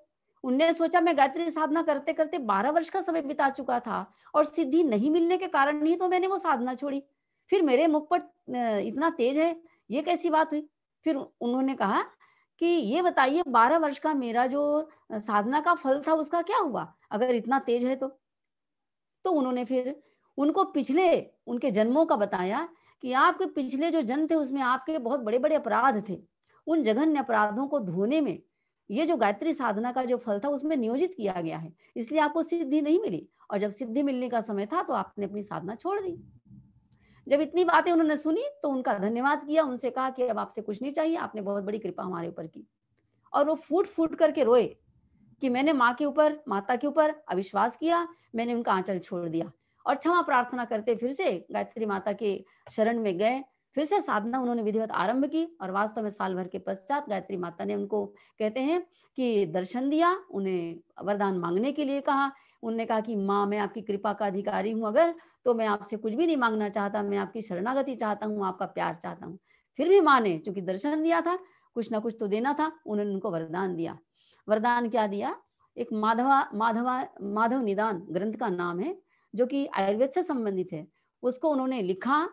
उनने सोचा मैं गायत्री साधना करते करते बारह वर्ष का समय बिता चुका था और सिद्धि नहीं मिलने के कारण ही तो मैंने वो साधना छोड़ी फिर मेरे मुख पर इतना तेज है ये कैसी बात हुई फिर उन्होंने कहा कि ये बताइए बारह वर्ष का मेरा जो साधना का फल था उसका क्या हुआ अगर इतना तेज है तो तो उन्होंने फिर उनको पिछले उनके जन्मों का बताया कि आपके पिछले जो जन्म थे उसमें आपके बहुत बड़े बड़े अपराध थे उन जघन्य अपराधों को धोने में ये जो गायत्री साधना का जो फल था उसमें नियोजित किया गया है इसलिए आपको सिद्धि नहीं मिली और जब सिद्धि मिलने का समय था तो आपने अपनी साधना छोड़ दी जब इतनी बातें उन्होंने सुनी तो उनका धन्यवाद किया उनसे कहा कि अब आपसे कुछ नहीं चाहिए आपने बहुत बड़ी कृपा हमारे ऊपर की और वो फूट फूट करके रोए कि मैंने माँ के ऊपर माता के ऊपर अविश्वास किया मैंने उनका आंचल छोड़ दिया और क्षमा प्रार्थना करते फिर से गायत्री माता के शरण में गए फिर से साधना उन्होंने विधिवत आरंभ की और वास्तव में साल भर के पश्चात गायत्री माता ने उनको कहते हैं कि दर्शन दिया उन्हें वरदान मांगने के लिए कहा उनने कहा कि माँ मैं आपकी कृपा का अधिकारी हूं अगर तो मैं आपसे कुछ भी नहीं मांगना चाहता मैं आपकी शरणागति चाहता हूँ आपका प्यार चाहता हूँ फिर भी माँ ने चूंकि दर्शन दिया था कुछ ना कुछ तो देना था उन्होंने उनको वरदान दिया वरदान क्या दिया एक माधवा माधवा माधव निदान ग्रंथ का नाम है जो कि आयुर्वेद से संबंधित है उसको उन्होंने लिखा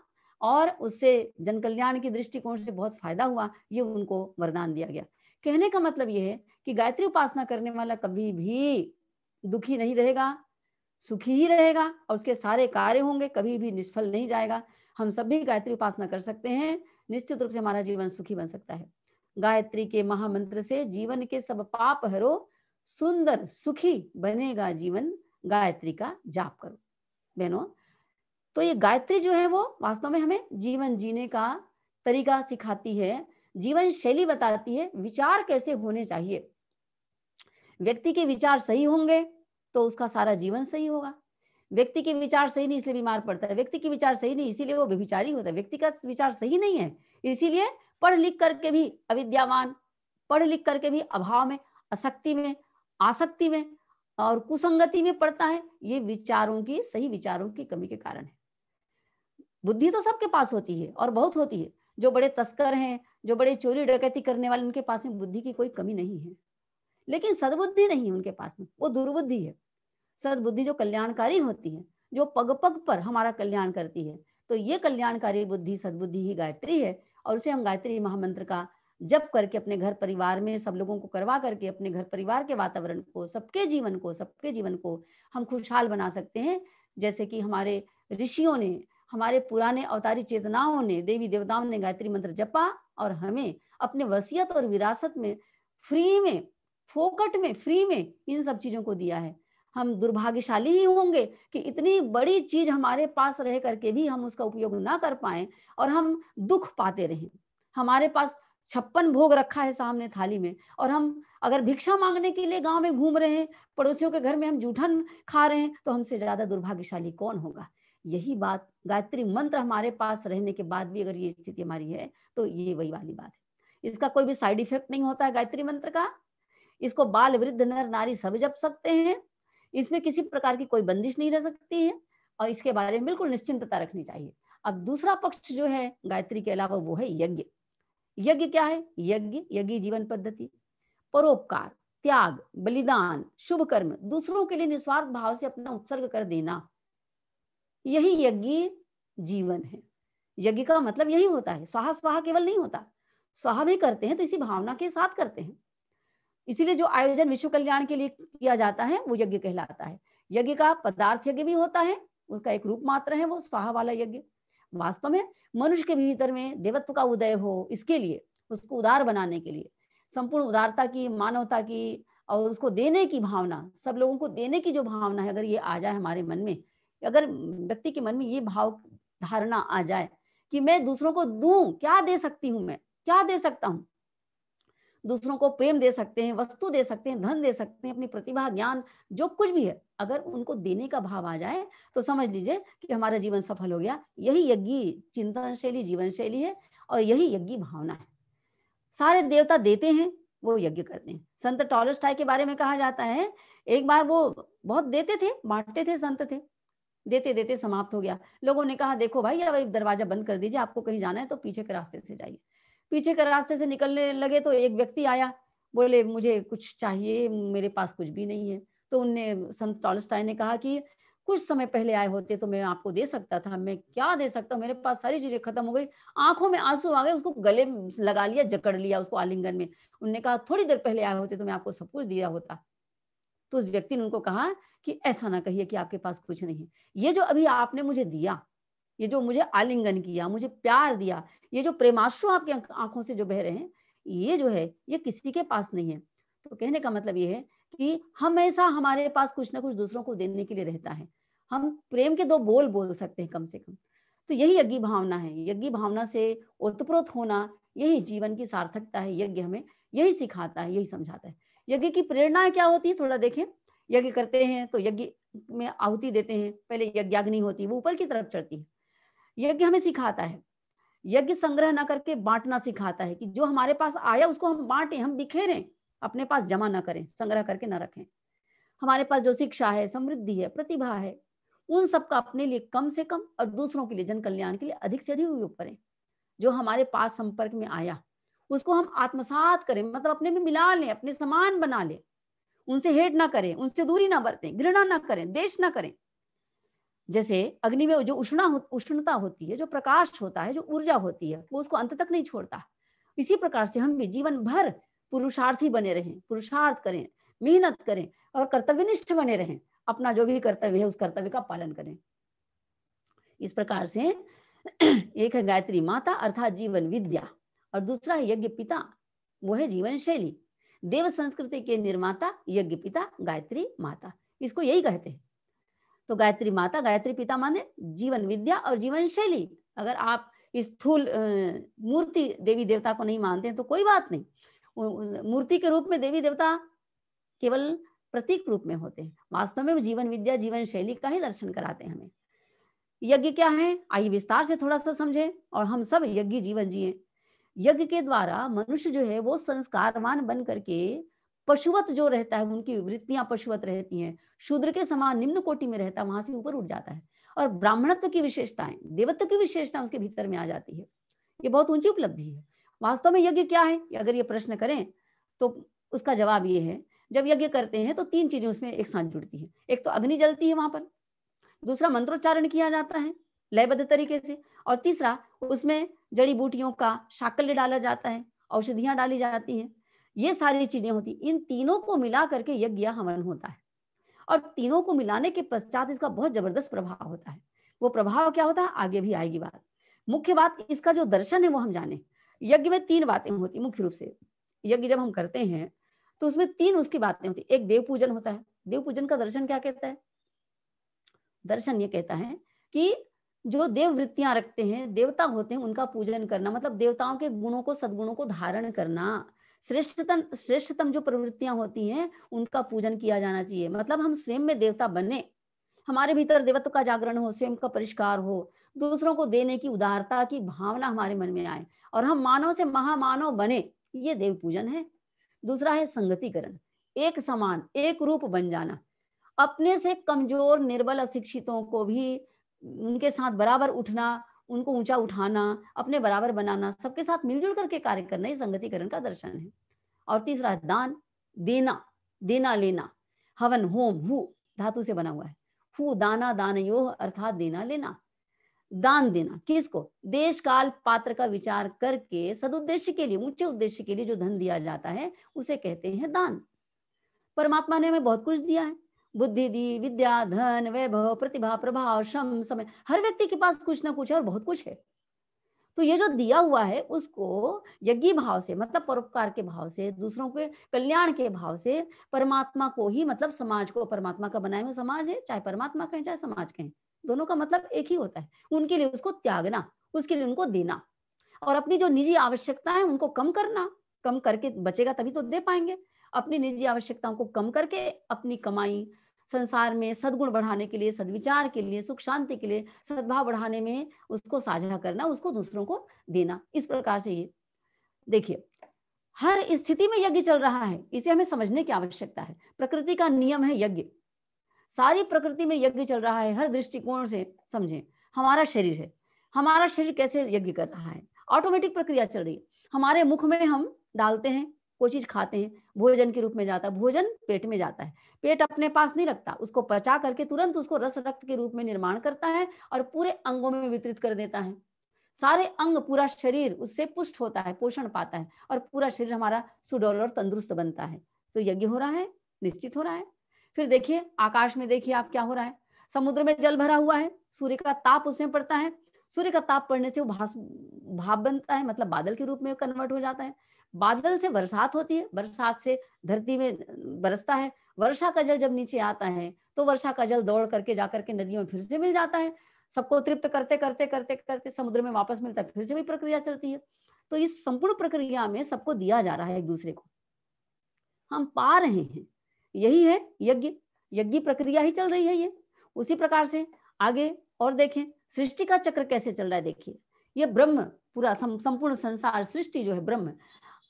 और उससे जन कल्याण के दृष्टिकोण से बहुत फायदा हुआ ये उनको वरदान दिया गया कहने का मतलब यह है कि गायत्री उपासना करने वाला कभी भी दुखी नहीं रहेगा सुखी ही रहेगा और उसके सारे कार्य होंगे कभी भी निष्फल नहीं जाएगा हम सब भी गायत्री उपासना कर सकते हैं निश्चित रूप से हमारा जीवन सुखी बन सकता है गायत्री के महामंत्र से जीवन के सब पाप हरो सुंदर सुखी बनेगा जीवन गायत्री का जाप करो बहनों तो ये गायत्री जो है वो वास्तव में हमें जीवन जीने का तरीका सिखाती है जीवन शैली बताती है विचार कैसे होने चाहिए व्यक्ति के विचार सही होंगे तो उसका सारा जीवन सही होगा व्यक्ति के विचार सही नहीं इसलिए बीमार पड़ता है व्यक्ति के विचार सही नहीं इसीलिए वो व्यभिचारी होता है व्यक्ति का विचार सही नहीं है इसीलिए पढ़ लिख करके भी अविद्यावान पढ़ लिख करके भी अभाव में असक्ति में आसक्ति में और कुसंगति में पड़ता है ये विचारों की सही विचारों की कमी के कारण है बुद्धि तो सबके पास होती है और बहुत होती है जो बड़े तस्कर हैं जो बड़े चोरी डकैती करने वाले उनके पास में बुद्धि की कोई कमी नहीं है लेकिन सदबुद्धि नहीं उनके पास में वो दुर्बुद्धि है सदबुद्धि जो कल्याणकारी होती है जो पग पग पर हमारा कल्याण करती है तो ये कल्याणकारी बुद्धि सदबुद्धि ही गायत्री है और उसे हम गायत्री महामंत्र का जप करके अपने घर परिवार में सब लोगों को करवा करके अपने घर परिवार के वातावरण को सबके जीवन को सबके जीवन को हम खुशहाल बना सकते हैं जैसे कि हमारे ऋषियों ने हमारे पुराने अवतारी चेतनाओं ने देवी देवताओं ने गायत्री मंत्र जपा और हमें अपने वसीयत और विरासत में फ्री में फोकट में फ्री में इन सब चीजों को दिया है हम दुर्भाग्यशाली ही होंगे कि इतनी बड़ी चीज हमारे पास रह करके भी हम उसका उपयोग ना कर पाए और हम दुख पाते रहें हमारे पास छप्पन भोग रखा है सामने थाली में और हम अगर भिक्षा मांगने के लिए गांव में घूम रहे हैं पड़ोसियों के घर में हम जूठन खा रहे हैं तो हमसे ज्यादा दुर्भाग्यशाली कौन होगा यही बात गायत्री मंत्र हमारे पास रहने के बाद भी अगर ये स्थिति हमारी है तो ये वही वाली बात है इसका कोई भी साइड इफेक्ट नहीं होता है गायत्री मंत्र का इसको बाल वृद्ध नर नारी सब जप सकते हैं इसमें किसी प्रकार की कोई बंदिश नहीं रह सकती है और इसके बारे में बिल्कुल निश्चिंतता रखनी चाहिए अब दूसरा पक्ष जो है गायत्री के अलावा वो है यज्ञ यज्ञ क्या है यज्ञ यज्ञ जीवन पद्धति परोपकार त्याग बलिदान शुभ कर्म दूसरों के लिए निस्वार्थ भाव से अपना उत्सर्ग कर देना यही यज्ञ जीवन है यज्ञ का मतलब यही होता है स्वाहा स्वाहा केवल नहीं होता स्वाहा भी करते हैं तो इसी भावना के साथ करते हैं इसीलिए जो आयोजन विश्व कल्याण के लिए किया जाता है वो यज्ञ कहलाता है यज्ञ का पदार्थ यज्ञ भी होता है उसका एक रूप मात्र है वो स्वाहा वाला यज्ञ वास्तव में मनुष्य के भीतर में देवत्व का उदय हो इसके लिए उसको उदार बनाने के लिए संपूर्ण उदारता की मानवता की और उसको देने की भावना सब लोगों को देने की जो भावना है अगर ये आ जाए हमारे मन में अगर व्यक्ति के मन में ये भाव धारणा आ जाए कि मैं दूसरों को दू क्या दे सकती हूँ मैं क्या दे सकता हूँ दूसरों को प्रेम दे सकते हैं वस्तु दे सकते हैं धन दे सकते हैं अपनी प्रतिभा ज्ञान जो कुछ भी है अगर उनको देने का भाव आ जाए तो समझ लीजिए कि हमारा जीवन सफल हो गया यही यज्ञ चिंतन शैली जीवन शैली है और यही यज्ञ भावना है सारे देवता देते हैं वो यज्ञ करते हैं संत टॉलस के बारे में कहा जाता है एक बार वो बहुत देते थे बांटते थे संत थे देते देते समाप्त हो गया लोगों ने कहा देखो भाई अब एक दरवाजा बंद कर दीजिए आपको कहीं जाना है तो पीछे के रास्ते से जाइए पीछे के रास्ते से निकलने लगे तो एक व्यक्ति आया बोले मुझे कुछ चाहिए मेरे पास कुछ भी नहीं है तो उनने संत टॉलस्टाई ने कहा कि कुछ समय पहले आए होते तो मैं आपको दे सकता था मैं क्या दे सकता हूँ मेरे पास सारी चीजें खत्म हो गई आंखों में आंसू आ गए उसको गले लगा लिया जकड़ लिया उसको आलिंगन में उनने कहा थोड़ी देर पहले आए होते तो मैं आपको सब कुछ दिया होता तो उस व्यक्ति ने उनको कहा कि ऐसा ना कहिए कि आपके पास कुछ नहीं है ये जो अभी आपने मुझे दिया ये जो मुझे आलिंगन किया मुझे प्यार दिया ये जो प्रेमाश्रु आपकी आंखों से जो बह रहे हैं ये जो है ये किसी के पास नहीं है तो कहने का मतलब ये है कि हमेशा हमारे पास कुछ ना कुछ दूसरों को देने के लिए रहता है हम प्रेम के दो बोल बोल सकते हैं कम से कम तो यही यज्ञ भावना है यज्ञ भावना से उत्प्रोत होना यही जीवन की सार्थकता है यज्ञ हमें यही सिखाता है यही समझाता है यज्ञ की प्रेरणाएं क्या होती है थोड़ा देखें यज्ञ करते हैं तो यज्ञ में आहुति देते हैं पहले यज्ञाग्नि होती है वो ऊपर की तरफ चढ़ती है यज्ञ हमें सिखाता है यज्ञ संग्रह ना करके बांटना सिखाता है कि जो हमारे पास आया उसको हम बांटें हम बिखेरें अपने पास जमा ना करें संग्रह करके ना रखें हमारे पास जो शिक्षा है समृद्धि है प्रतिभा है उन सब का अपने लिए कम से कम और दूसरों के लिए जन कल्याण के लिए अधिक से अधिक उपयोग करें जो हमारे पास संपर्क में आया उसको हम आत्मसात करें मतलब अपने में मिला लें अपने समान बना लें उनसे हेट ना करें उनसे दूरी ना बरतें घृणा ना करें देश ना करें जैसे अग्नि में जो उष्णा हो, उष्णता होती है जो प्रकाश होता है जो ऊर्जा होती है वो उसको अंत तक नहीं छोड़ता इसी प्रकार से हम भी जीवन भर पुरुषार्थी बने रहें पुरुषार्थ करें मेहनत करें और कर्तव्यनिष्ठ बने रहें अपना जो भी कर्तव्य है उस कर्तव्य का पालन करें इस प्रकार से एक है गायत्री माता अर्थात जीवन विद्या और दूसरा है यज्ञ पिता वो है जीवन शैली देव संस्कृति के निर्माता यज्ञ पिता गायत्री माता इसको यही कहते हैं तो गायत्री माता गायत्री पिता माने जीवन विद्या और जीवन शैली अगर आप इस स्थूल मूर्ति देवी देवता को नहीं मानते तो कोई बात नहीं मूर्ति के रूप में देवी देवता केवल प्रतीक रूप में होते हैं वास्तव में वो जीवन विद्या जीवन शैली का ही दर्शन कराते हैं हमें यज्ञ क्या है आइए विस्तार से थोड़ा सा समझे और हम सब यज्ञ जीवन जिए यज्ञ के द्वारा मनुष्य जो है वो संस्कारवान बन करके पशुवत जो रहता है उनकी वृत्तियां पशुवत रहती हैं शूद्र के समान निम्न कोटि में रहता है वहां से ऊपर उठ जाता है और ब्राह्मणत्व की विशेषताएं देवत्व की विशेषता उसके भीतर में आ जाती है ये बहुत ऊंची उपलब्धि है वास्तव में यज्ञ क्या है अगर ये प्रश्न करें तो उसका जवाब ये है जब यज्ञ करते हैं तो तीन चीजें उसमें एक साथ जुड़ती है एक तो अग्नि जलती है वहां पर दूसरा मंत्रोच्चारण किया जाता है लयबद्ध तरीके से और तीसरा उसमें जड़ी बूटियों का शाकल्य डाला जाता है औषधियां डाली जाती हैं ये सारी चीजें होती इन तीनों को मिला करके यज्ञ हवन होता है और तीनों को मिलाने के पश्चात इसका बहुत जबरदस्त प्रभाव होता है वो प्रभाव क्या होता है आगे भी आएगी बात मुख्य बात इसका जो दर्शन है वो हम जाने यज्ञ में तीन बातें होती मुख्य रूप से यज्ञ जब हम करते हैं तो उसमें तीन उसकी बातें होती एक देव पूजन होता है देव पूजन का दर्शन क्या कहता है दर्शन ये कहता है कि जो देव वृत्तियां रखते हैं देवता होते हैं उनका पूजन करना मतलब देवताओं के गुणों को सदगुणों को धारण करना श्रेष्ठतम श्रेष्ठतम जो प्रवृत्तियां होती हैं उनका पूजन किया जाना चाहिए मतलब हम स्वयं में देवता बने हमारे भीतर देवत्व का जागरण हो स्वयं का परिष्कार हो दूसरों को देने की उदारता की भावना हमारे मन में आए और हम मानव से महामानव बने ये देव पूजन है दूसरा है संगतिकरण एक समान एक रूप बन जाना अपने से कमजोर निर्बल अशिक्षितों को भी उनके साथ बराबर उठना उनको ऊंचा उठाना अपने बराबर बनाना सबके साथ मिलजुल करके कार्य करना ही संगतिकरण का दर्शन है और तीसरा दान देना देना लेना हवन होम हु धातु से बना हुआ है हु दाना दान यो अर्थात देना लेना दान देना किसको देश काल पात्र का विचार करके सदुद्देश्य के लिए ऊंचे उद्देश्य के लिए जो धन दिया जाता है उसे कहते हैं दान परमात्मा ने हमें बहुत कुछ दिया है बुद्धि दी विद्या धन वैभव प्रतिभा प्रभाव श्रम समय हर व्यक्ति के पास कुछ ना कुछ है और बहुत कुछ है तो ये जो दिया हुआ है उसको यज्ञ भाव से मतलब परोपकार के भाव से दूसरों के कल्याण के भाव से परमात्मा को ही मतलब समाज को परमात्मा का बनाए हुए समाज है चाहे परमात्मा कहें चाहे समाज कहें दोनों का मतलब एक ही होता है उनके लिए उसको त्यागना उसके लिए उनको देना और अपनी जो निजी आवश्यकता है उनको कम करना कम करके बचेगा तभी तो दे पाएंगे अपनी निजी आवश्यकताओं को कम करके अपनी कमाई संसार में सदगुण बढ़ाने के लिए सदविचार के लिए सुख शांति के लिए सद्भाव बढ़ाने में उसको साझा करना उसको दूसरों को देना इस प्रकार से ये देखिए हर स्थिति में यज्ञ चल रहा है इसे हमें समझने की आवश्यकता है प्रकृति का नियम है यज्ञ सारी प्रकृति में यज्ञ चल रहा है हर दृष्टिकोण से समझें हमारा शरीर है हमारा शरीर कैसे यज्ञ कर रहा है ऑटोमेटिक प्रक्रिया चल रही है हमारे मुख में हम डालते हैं कोई चीज खाते हैं भोजन के रूप में जाता है भोजन पेट में जाता है पेट अपने पास नहीं रखता उसको पचा करके तुरंत उसको रस रक्त के रूप में निर्माण करता है और पूरे अंगों में वितरित कर देता है सारे अंग पूरा शरीर उससे पुष्ट होता है पोषण पाता है और पूरा शरीर हमारा सुडौल और तंदुरुस्त बनता है तो यज्ञ हो रहा है निश्चित हो रहा है फिर देखिए आकाश में देखिए आप क्या हो रहा है समुद्र में जल भरा हुआ है सूर्य का ताप उसमें पड़ता है सूर्य का ताप पड़ने से वो भास भाप बनता है मतलब बादल के रूप में कन्वर्ट हो जाता है बादल से बरसात होती है बरसात से धरती में बरसता है वर्षा का जल जब नीचे आता है तो वर्षा का जल दौड़ करके जाकर के नदियों में फिर से मिल जाता है सबको तृप्त करते करते करते करते समुद्र में वापस मिलता है फिर से भी प्रक्रिया चलती है तो इस संपूर्ण प्रक्रिया में सबको दिया जा रहा है एक दूसरे को हम पा रहे हैं यही है यज्ञ यज्ञ प्रक्रिया ही चल रही है ये उसी प्रकार से आगे और देखें सृष्टि का चक्र कैसे चल रहा है देखिए ये ब्रह्म पूरा संपूर्ण संसार सृष्टि जो है ब्रह्म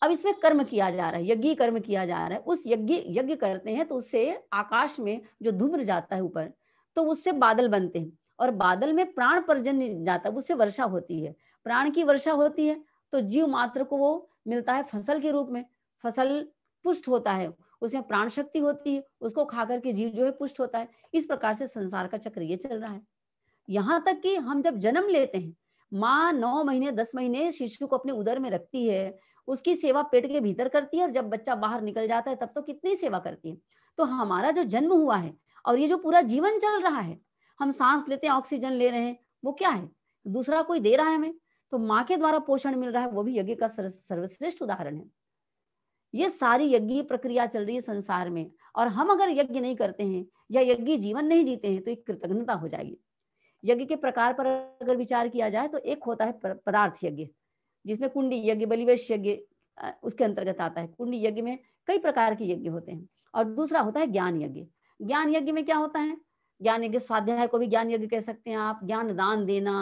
अब इसमें कर्म किया जा रहा है यज्ञ कर्म किया जा रहा है उस यज्ञ यज्ञ करते हैं तो उससे आकाश में जो धूम्र जाता है ऊपर तो उससे बादल बनते हैं और बादल में प्राण पर्जन जाता है उससे वर्षा होती है प्राण की वर्षा होती है तो जीव मात्र को वो मिलता है फसल के रूप में फसल पुष्ट होता है उसमें प्राण शक्ति होती है उसको खा करके जीव जो है पुष्ट होता है इस प्रकार से संसार का चक्र ये चल रहा है यहाँ तक कि हम जब जन्म लेते हैं माँ नौ महीने दस महीने शिशु को अपने उदर में रखती है उसकी सेवा पेट के भीतर करती है और जब बच्चा बाहर निकल जाता है तब तो कितनी सेवा करती है तो हमारा जो जन्म हुआ है और ये जो पूरा जीवन चल रहा है हम सांस लेते हैं ऑक्सीजन ले रहे हैं वो क्या है दूसरा कोई दे रहा है हमें तो माँ के द्वारा पोषण मिल रहा है वो भी यज्ञ का सर्वश्रेष्ठ उदाहरण है ये सारी यज्ञ प्रक्रिया चल रही है संसार में और हम अगर यज्ञ नहीं करते हैं या यज्ञ जीवन नहीं जीते हैं तो एक कृतज्ञता हो जाएगी यज्ञ के प्रकार पर अगर विचार किया जाए तो एक होता है पदार्थ यज्ञ जिसमें कुंडी यज्ञ बलिवेश यज्ञ उसके अंतर्गत आता है कुंडी यज्ञ में कई प्रकार के यज्ञ होते हैं और दूसरा होता है ज्ञान यज्ञ ज्ञान यज्ञ में क्या होता है ज्ञान यज्ञ स्वाध्याय को भी ज्ञान यज्ञ कह सकते हैं आप ज्ञान दान देना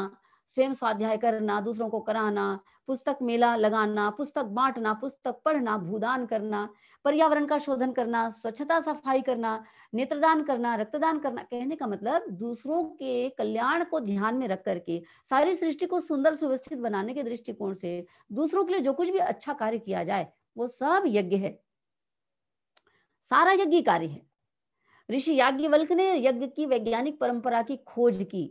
स्वयं स्वाध्याय करना दूसरों को कराना पुस्तक मेला लगाना पुस्तक बांटना पुस्तक पढ़ना भूदान करना पर्यावरण का शोधन करना स्वच्छता सफाई करना नेत्रदान करना रक्तदान करना कहने का मतलब दूसरों के कल्याण को ध्यान में रख करके सारी सृष्टि को सुंदर सुव्यवस्थित बनाने के दृष्टिकोण से दूसरों के लिए जो कुछ भी अच्छा कार्य किया जाए वो सब यज्ञ है सारा यज्ञ कार्य है ऋषि याज्ञवल्क ने यज्ञ की वैज्ञानिक परंपरा की खोज की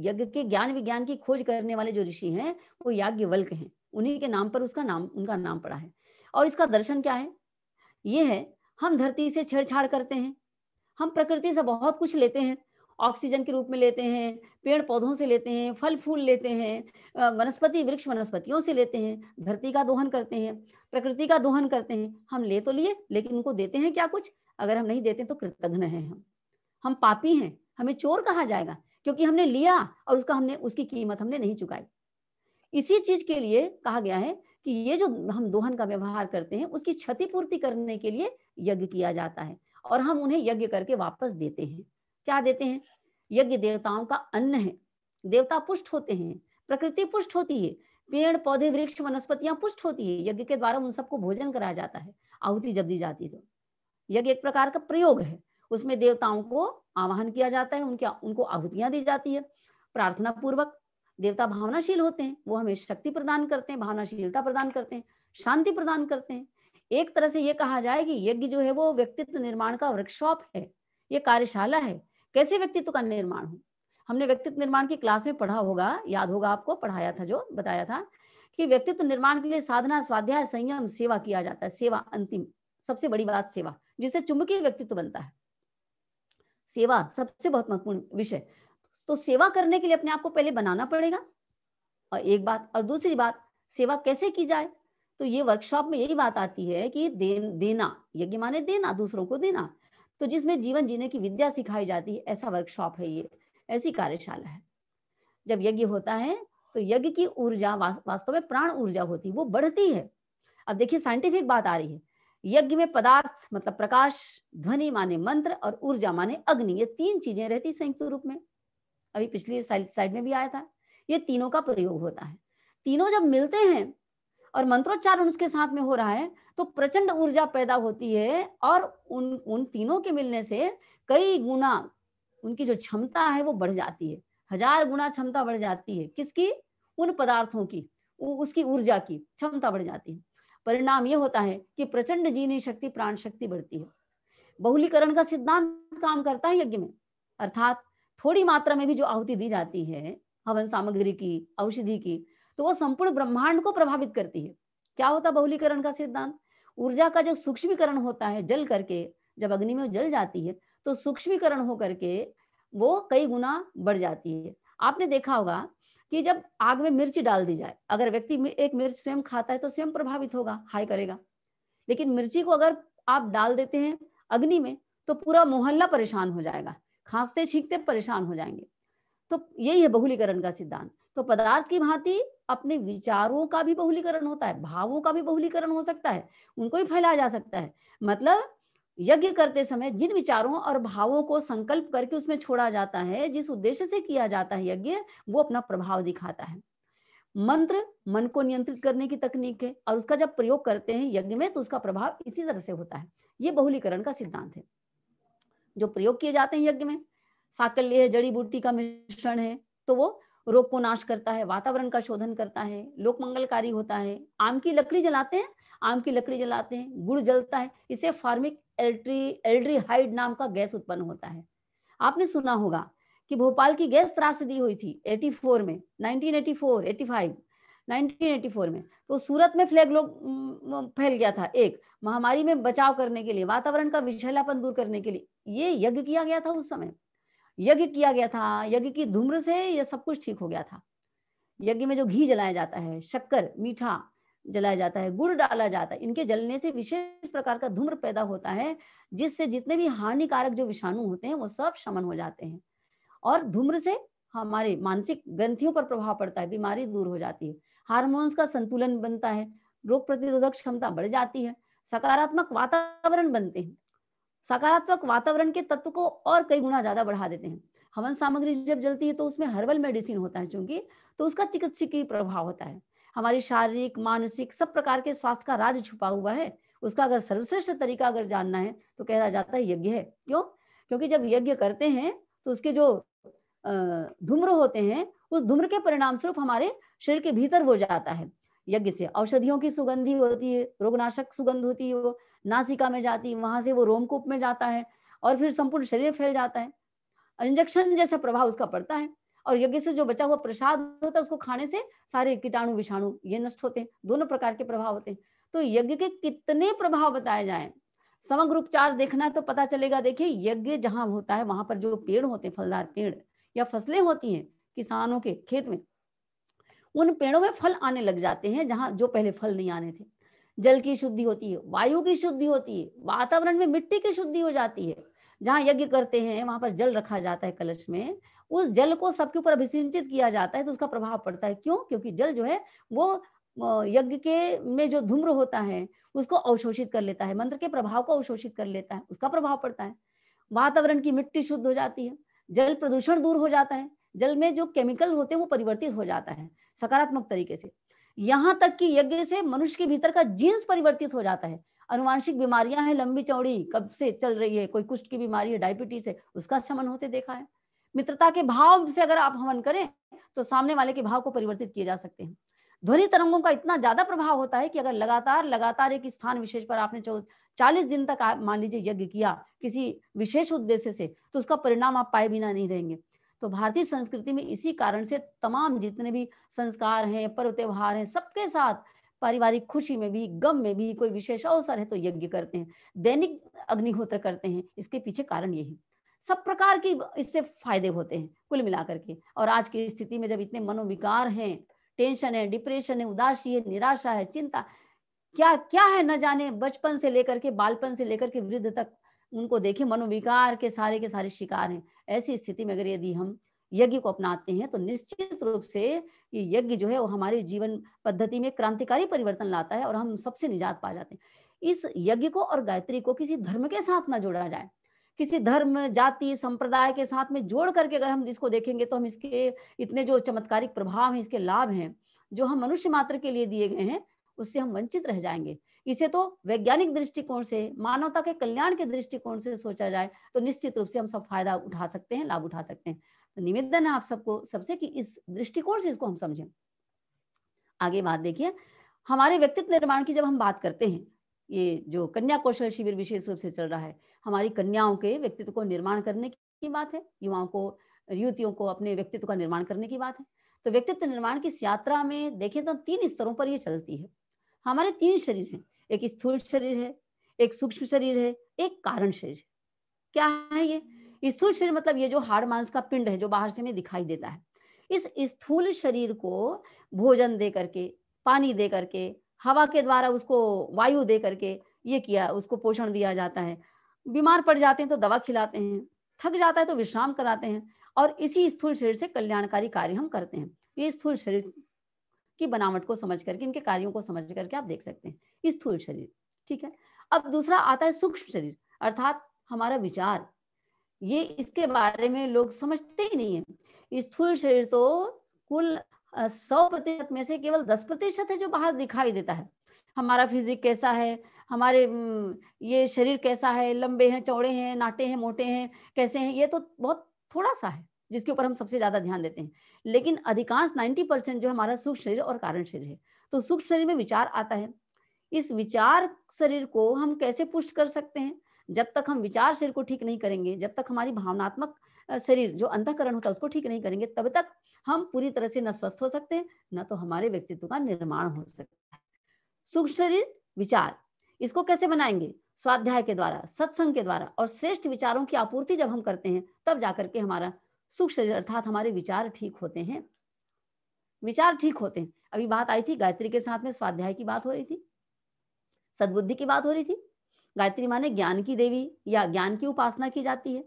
यज्ञ के ज्ञान विज्ञान की खोज करने वाले जो ऋषि हैं वो याज्ञवल्क हैं उन्हीं के नाम पर उसका नाम उनका नाम पड़ा है और इसका दर्शन क्या है ये है हम धरती से छेड़छाड़ करते हैं हम प्रकृति से बहुत कुछ लेते हैं ऑक्सीजन के रूप में लेते हैं पेड़ पौधों से लेते हैं फल फूल लेते हैं वनस्पति वृक्ष वनस्पतियों से लेते हैं धरती का दोहन करते हैं प्रकृति का दोहन करते हैं हम ले तो लिए लेकिन उनको देते हैं क्या कुछ अगर हम नहीं देते तो कृतघ्न है हम हम पापी हैं हमें चोर कहा जाएगा क्योंकि हमने लिया और उसका हमने उसकी कीमत हमने नहीं चुकाई इसी चीज के लिए कहा गया है कि ये जो हम दोहन का व्यवहार करते हैं उसकी क्षतिपूर्ति करने के लिए यज्ञ किया जाता है और हम उन्हें यज्ञ करके वापस देते हैं क्या देते हैं यज्ञ देवताओं का अन्न है देवता पुष्ट होते हैं प्रकृति पुष्ट होती है पेड़ पौधे वृक्ष वनस्पतियां पुष्ट होती है यज्ञ के द्वारा उन सबको भोजन कराया जाता है आहुति जब दी जाती तो यज्ञ एक प्रकार का प्रयोग है उसमें देवताओं को आवाहन किया जाता है उनके उनको आहुतियां दी जाती है प्रार्थना पूर्वक देवता भावनाशील होते हैं वो हमें शक्ति प्रदान करते हैं भावनाशीलता प्रदान करते हैं शांति प्रदान करते हैं एक तरह से ये कहा जाए कि यज्ञ जो है वो व्यक्तित्व निर्माण का वर्कशॉप है ये कार्यशाला है कैसे व्यक्तित्व का निर्माण हो हमने व्यक्तित्व निर्माण की क्लास में पढ़ा होगा याद होगा आपको पढ़ाया था जो बताया था कि व्यक्तित्व निर्माण के लिए साधना स्वाध्याय संयम सेवा किया जाता है सेवा अंतिम सबसे बड़ी बात सेवा जिससे चुंबकीय व्यक्तित्व बनता है सेवा सबसे बहुत महत्वपूर्ण विषय तो सेवा करने के लिए अपने आप को पहले बनाना पड़ेगा और एक बात और दूसरी बात सेवा कैसे की जाए तो ये वर्कशॉप में यही बात आती है कि देन देना यज्ञ माने देना दूसरों को देना तो जिसमें जीवन जीने की विद्या सिखाई जाती है ऐसा वर्कशॉप है ये ऐसी कार्यशाला है जब यज्ञ होता है तो यज्ञ की ऊर्जा वास्तव में प्राण ऊर्जा होती है वो बढ़ती है अब देखिए साइंटिफिक बात आ रही है यज्ञ में पदार्थ मतलब प्रकाश ध्वनि माने मंत्र और ऊर्जा माने अग्नि ये तीन चीजें रहती संयुक्त रूप में अभी पिछली साइड में भी आया था ये तीनों का प्रयोग होता है तीनों जब मिलते हैं और मंत्रोच्चारण उसके साथ में हो रहा है तो प्रचंड ऊर्जा पैदा होती है और उन उन तीनों के मिलने से कई गुना उनकी जो क्षमता है वो बढ़ जाती है हजार गुना क्षमता बढ़ जाती है किसकी उन पदार्थों की उसकी ऊर्जा की क्षमता बढ़ जाती है परिणाम यह होता है कि प्रचंड जीवनी शक्ति प्राण शक्ति बढ़ती है बहुलीकरण का सिद्धांत काम करता है यज्ञ में अर्थात थोड़ी मात्रा में भी जो आहुति दी जाती है हवन सामग्री की औषधि की तो वो संपूर्ण ब्रह्मांड को प्रभावित करती है क्या होता बहुलीकरण का सिद्धांत ऊर्जा का जो सूक्ष्मीकरण होता है जल करके जब अग्नि में जल जाती है तो सूक्ष्मीकरण होकर के वो कई गुना बढ़ जाती है आपने देखा होगा कि जब आग में मिर्च डाल दी जाए अगर व्यक्ति एक मिर्च स्वयं खाता है तो स्वयं प्रभावित होगा हाई करेगा लेकिन मिर्ची को अगर आप डाल देते हैं अग्नि में तो पूरा मोहल्ला परेशान हो जाएगा खांसते छींकते परेशान हो जाएंगे तो यही है बहुलीकरण का सिद्धांत तो पदार्थ की भांति अपने विचारों का भी बहुलीकरण होता है भावों का भी बहुलीकरण हो सकता है उनको भी फैलाया जा सकता है मतलब यज्ञ करते समय जिन विचारों और भावों को संकल्प करके उसमें छोड़ा जाता है जिस उद्देश्य से किया जाता है यज्ञ वो अपना प्रभाव दिखाता है मंत्र मन को नियंत्रित करने की तकनीक है और उसका जब प्रयोग करते हैं यज्ञ में तो उसका प्रभाव इसी तरह से होता है ये बहुलीकरण का सिद्धांत है जो प्रयोग किए जाते हैं यज्ञ में साकल्य है जड़ी बूटी का मिश्रण है तो वो रोग को नाश करता है वातावरण का शोधन करता है लोक मंगलकारी होता है आम की लकड़ी जलाते हैं आम की लकड़ी जलाते हैं गुड़ जलता है इसे फार्मिक एल्ट्री एल्ड्रीहाइड नाम का गैस उत्पन्न होता है आपने सुना होगा कि भोपाल की गैस त्रासदी हुई थी 84 में 1984 85 1984 में तो सूरत में फ्लैग लोग फैल गया था एक महामारी में बचाव करने के लिए वातावरण का विषैलापन दूर करने के लिए ये यज्ञ किया गया था उस समय यज्ञ किया गया था यज्ञ की धूम्र से यह सब कुछ ठीक हो गया था यज्ञ में जो घी जलाया जाता है शक्कर मीठा जलाया जाता है गुड़ डाला जाता है इनके जलने से विशेष प्रकार का धूम्र पैदा होता है जिससे जितने भी हानिकारक जो विषाणु होते हैं वो सब शमन हो जाते हैं और धूम्र से हमारे मानसिक ग्रंथियों पर प्रभाव पड़ता है बीमारी दूर हो जाती है हार्मोन्स का संतुलन बनता है रोग प्रतिरोधक क्षमता बढ़ जाती है सकारात्मक वातावरण बनते हैं सकारात्मक वातावरण के तत्व को और कई गुना ज्यादा बढ़ा देते हैं हवन सामग्री जब जलती है तो उसमें हर्बल मेडिसिन होता है चूंकि तो उसका चिकित्सकीय प्रभाव होता है हमारी शारीरिक मानसिक सब प्रकार के स्वास्थ्य का राज छुपा हुआ है उसका अगर सर्वश्रेष्ठ तरीका अगर जानना है तो कहा जाता है यज्ञ है क्यों क्योंकि जब यज्ञ करते हैं तो उसके जो धूम्र होते हैं उस धूम्र के परिणाम स्वरूप हमारे शरीर के भीतर हो जाता है यज्ञ से औषधियों की सुगंधी होती है रोगनाशक सुगंध होती है वो नासिका में जाती है वहां से वो रोमकूप में जाता है और फिर संपूर्ण शरीर फैल जाता है इंजेक्शन जैसा प्रभाव उसका पड़ता है और यज्ञ से जो बचा हुआ प्रसाद होता है उसको खाने से सारे कीटाणु विषाणु ये नष्ट होते हैं दोनों प्रकार के प्रभाव होते हैं तो यज्ञ के कितने प्रभाव बताए जाए समग्र उपचार देखना तो पता चलेगा देखिए यज्ञ जहां होता है वहां पर जो पेड़ होते हैं फलदार पेड़ या फसलें होती हैं किसानों के खेत में उन पेड़ों में फल आने लग जाते हैं जहां जो पहले फल नहीं आने थे जल की शुद्धि होती है वायु की शुद्धि होती है वातावरण में मिट्टी की शुद्धि हो जाती है जहाँ यज्ञ करते हैं वहां पर जल रखा जाता है कलश में उस जल को सबके ऊपर अभिसिंचित किया जाता है तो उसका प्रभाव पड़ता है क्यों क्योंकि जल जो है वो यज्ञ के में जो धूम्र होता है उसको अवशोषित कर लेता है मंत्र के प्रभाव को अवशोषित कर लेता है उसका प्रभाव पड़ता है वातावरण की मिट्टी शुद्ध हो जाती है जल प्रदूषण दूर हो जाता है जल में जो केमिकल होते हैं वो परिवर्तित हो जाता है सकारात्मक तरीके से यहाँ तक कि यज्ञ से मनुष्य के भीतर का जीन्स परिवर्तित हो जाता है अनुवांशिक बीमारियां हैं लंबी चौड़ी कब से चल रही है कोई कुष्ठ की बीमारी है डायबिटीज है उसका शमन अच्छा होते देखा है मित्रता के भाव से अगर आप हमन करें तो सामने वाले के भाव को परिवर्तित किए जा सकते हैं ध्वनि तरंगों का इतना ज्यादा प्रभाव होता है कि अगर लगातार लगातार एक स्थान विशेष पर आपने चालीस दिन तक मान लीजिए यज्ञ किया किसी विशेष उद्देश्य से तो उसका परिणाम आप पाए बिना नहीं रहेंगे तो भारतीय संस्कृति में इसी कारण से तमाम जितने भी संस्कार हैं पर्व त्योहार हैं सबके साथ पारिवारिक खुशी में भी गम में भी कोई विशेष अवसर है तो यज्ञ करते हैं दैनिक अग्निहोत्र करते हैं इसके पीछे कारण यही सब प्रकार की इससे फायदे होते हैं कुल मिलाकर के और आज की स्थिति में जब इतने मनोविकार हैं टेंशन है डिप्रेशन है उदासी है निराशा है चिंता क्या क्या है न जाने बचपन से लेकर के बालपन से लेकर के वृद्ध तक उनको देखे मनोविकार के सारे के सारे शिकार हैं ऐसी स्थिति में अगर यदि हम यज्ञ को अपनाते हैं तो निश्चित रूप से ये यज्ञ जो है वो हमारे जीवन पद्धति में क्रांतिकारी परिवर्तन लाता है और हम सबसे निजात पा जाते हैं इस यज्ञ को और गायत्री को किसी धर्म के साथ ना जोड़ा जाए किसी धर्म जाति संप्रदाय के साथ में जोड़ करके अगर हम इसको देखेंगे तो हम इसके इतने जो चमत्कारिक प्रभाव हैं इसके लाभ हैं जो हम मनुष्य मात्र के लिए दिए गए हैं उससे हम वंचित रह जाएंगे इसे तो वैज्ञानिक दृष्टिकोण से मानवता के कल्याण के दृष्टिकोण से सोचा जाए तो निश्चित रूप से हम सब फायदा उठा सकते हैं लाभ उठा सकते हैं तो निवेदन है आप सबको सबसे कि इस दृष्टिकोण से इसको हम समझें आगे बात देखिए हमारे व्यक्तित्व निर्माण की जब हम बात करते हैं ये जो कन्या कौशल शिविर विशेष रूप से चल रहा है हमारी कन्याओं के व्यक्तित्व को निर्माण करने की बात है युवाओं को युवतियों को अपने व्यक्तित्व का निर्माण करने की बात है तो व्यक्तित्व निर्माण की इस यात्रा में देखें तो तीन स्तरों पर ये चलती है हमारे तीन शरीर हैं एक स्थूल शरीर है एक सूक्ष्म शरीर है एक कारण शरीर है क्या है ये स्थूल शरीर मतलब ये जो हाड़ मांस का पिंड है जो बाहर से हमें दिखाई देता है इस स्थूल शरीर को भोजन दे करके पानी दे करके हवा के द्वारा उसको वायु दे करके ये किया उसको पोषण दिया जाता है बीमार पड़ जाते हैं तो दवा खिलाते हैं थक जाता है तो विश्राम कराते हैं और इसी स्थूल शरीर से कल्याणकारी कार्य हम करते हैं ये स्थूल शरीर की बनावट को समझ करके इनके कार्यों को समझ करके आप देख सकते हैं स्थूल शरीर ठीक है अब दूसरा आता है सूक्ष्म शरीर अर्थात हमारा विचार ये इसके बारे में लोग समझते ही नहीं है स्थूल शरीर तो कुल सौ प्रतिशत में से केवल दस प्रतिशत है जो बाहर दिखाई देता है हमारा फिजिक कैसा है हमारे ये शरीर कैसा है लंबे हैं चौड़े हैं नाटे हैं मोटे हैं कैसे हैं ये तो बहुत थोड़ा सा है जिसके ऊपर हम सबसे ज्यादा ध्यान देते हैं लेकिन अधिकांश नाइन्टी परसेंट जो हमारा सूक्ष्म शरीर और कारण शरीर है तो सूक्ष्म शरीर में विचार आता है इस विचार शरीर को हम कैसे पुष्ट कर सकते हैं जब तक हम विचार शरीर को ठीक नहीं करेंगे जब तक हमारी भावनात्मक शरीर जो अंतकरण होता है उसको ठीक नहीं करेंगे तब तक हम पूरी तरह से न स्वस्थ हो सकते हैं न तो हमारे व्यक्तित्व का निर्माण हो सकता है सूक्ष्म शरीर विचार इसको कैसे बनाएंगे स्वाध्याय के द्वारा सत्संग के द्वारा और श्रेष्ठ विचारों की आपूर्ति जब हम करते हैं तब जाकर के हमारा सूक्ष्म शरीर अर्थात हमारे विचार ठीक होते हैं विचार ठीक होते हैं अभी बात आई थी गायत्री के साथ में स्वाध्याय की बात हो रही थी सदबुद्धि की बात हो रही थी गायत्री माने ज्ञान की देवी या ज्ञान की उपासना की जाती है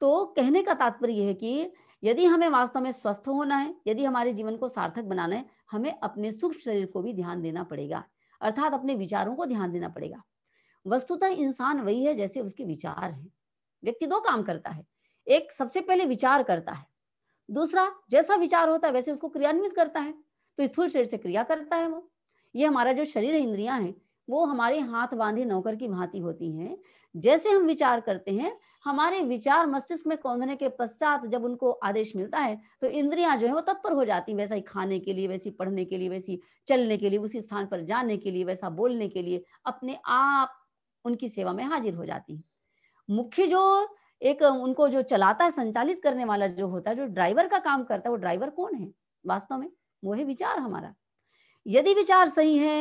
तो कहने का तात्पर्य यह है कि यदि हमें वास्तव में स्वस्थ होना है यदि हमारे जीवन को सार्थक बनाना है हमें अपने सूक्ष्म शरीर को भी ध्यान देना पड़ेगा अर्थात अपने विचारों को ध्यान देना पड़ेगा वस्तुतः इंसान वही है जैसे उसके विचार हैं व्यक्ति दो काम करता है एक सबसे पहले विचार करता है दूसरा जैसा विचार होता है वैसे उसको क्रियान्वित करता है तो स्थूल शरीर से क्रिया करता है वो ये हमारा जो शरीर इंद्रिया है इंद्रियां हैं वो हमारे हाथ बांधे नौकर की भांति होती हैं जैसे हम विचार करते हैं हमारे विचार मस्तिष्क में कौंधने के पश्चात जब उनको आदेश मिलता है तो इंद्रियां जो है वो तत्पर हो जाती है वैसा ही खाने के लिए वैसी पढ़ने के लिए वैसी चलने के लिए उसी स्थान पर जाने के लिए वैसा बोलने के लिए अपने आप उनकी सेवा में हाजिर हो जाती है मुख्य जो एक उनको जो चलाता है संचालित करने वाला जो होता है जो ड्राइवर का काम करता है वो ड्राइवर कौन है वास्तव में वो है विचार हमारा यदि विचार सही है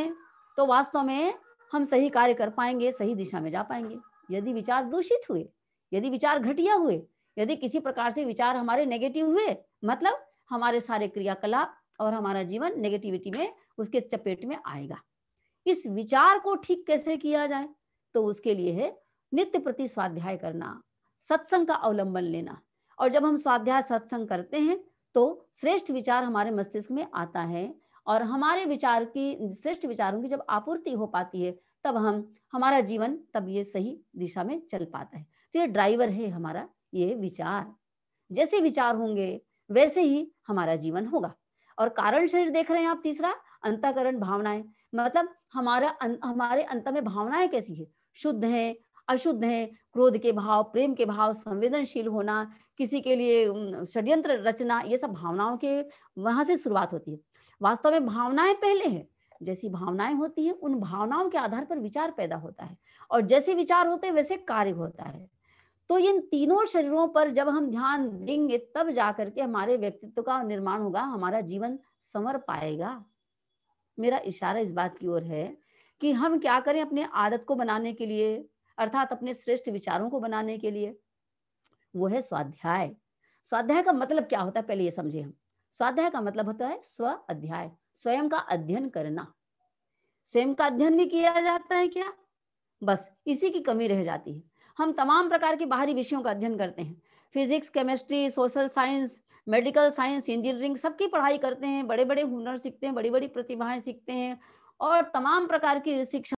तो वास्तव में हम सही कार्य कर पाएंगे सही दिशा में जा पाएंगे यदि विचार दूषित हुए यदि विचार घटिया हुए यदि किसी प्रकार से विचार हमारे नेगेटिव हुए मतलब हमारे सारे क्रियाकलाप और हमारा जीवन नेगेटिविटी में उसके चपेट में आएगा इस विचार को ठीक कैसे किया जाए तो उसके लिए है नित्य प्रति स्वाध्याय करना सत्संग का अवलंबन लेना और जब हम स्वाध्याय सत्संग करते हैं तो श्रेष्ठ विचार हमारे मस्तिष्क में आता है और हमारे विचार की श्रेष्ठ विचारों की जब आपूर्ति हो पाती है तब हम हमारा जीवन तब ये सही दिशा में चल पाता है तो ये ड्राइवर है हमारा ये विचार जैसे विचार होंगे वैसे ही हमारा जीवन होगा और कारण शरीर देख रहे हैं आप तीसरा अंतकरण भावनाएं मतलब हमारा अं, हमारे अंत में भावनाएं कैसी है शुद्ध है अशुद्ध है क्रोध के भाव प्रेम के भाव संवेदनशील होना किसी के लिए षड्यंत्र रचना ये सब भावनाओं के वहां से शुरुआत होती है वास्तव में भावनाएं पहले हैं जैसी भावनाएं होती हैं उन भावनाओं के आधार पर विचार पैदा होता है और जैसे विचार होते हैं वैसे कार्य होता है तो इन तीनों शरीरों पर जब हम ध्यान देंगे तब जा करके हमारे व्यक्तित्व का निर्माण होगा हमारा जीवन समर पाएगा मेरा इशारा इस बात की ओर है कि हम क्या करें अपने आदत को बनाने के लिए अर्थात अपने श्रेष्ठ विचारों को बनाने के लिए वो है स्वाध्याय स्वाध्याय का मतलब क्या होता है पहले ये समझे हम स्वाध्याय का मतलब होता है स्व अध्याय स्वयं का अध्ययन करना स्वयं का अध्ययन भी किया जाता है क्या बस इसी की कमी रह जाती है हम तमाम प्रकार के बाहरी विषयों का अध्ययन करते हैं physics chemistry social science medical science engineering सबकी पढ़ाई करते हैं बड़े बड़े हुनर सीखते हैं बड़ी बड़ी प्रतिभाएं सीखते हैं और तमाम प्रकार की शिक्षा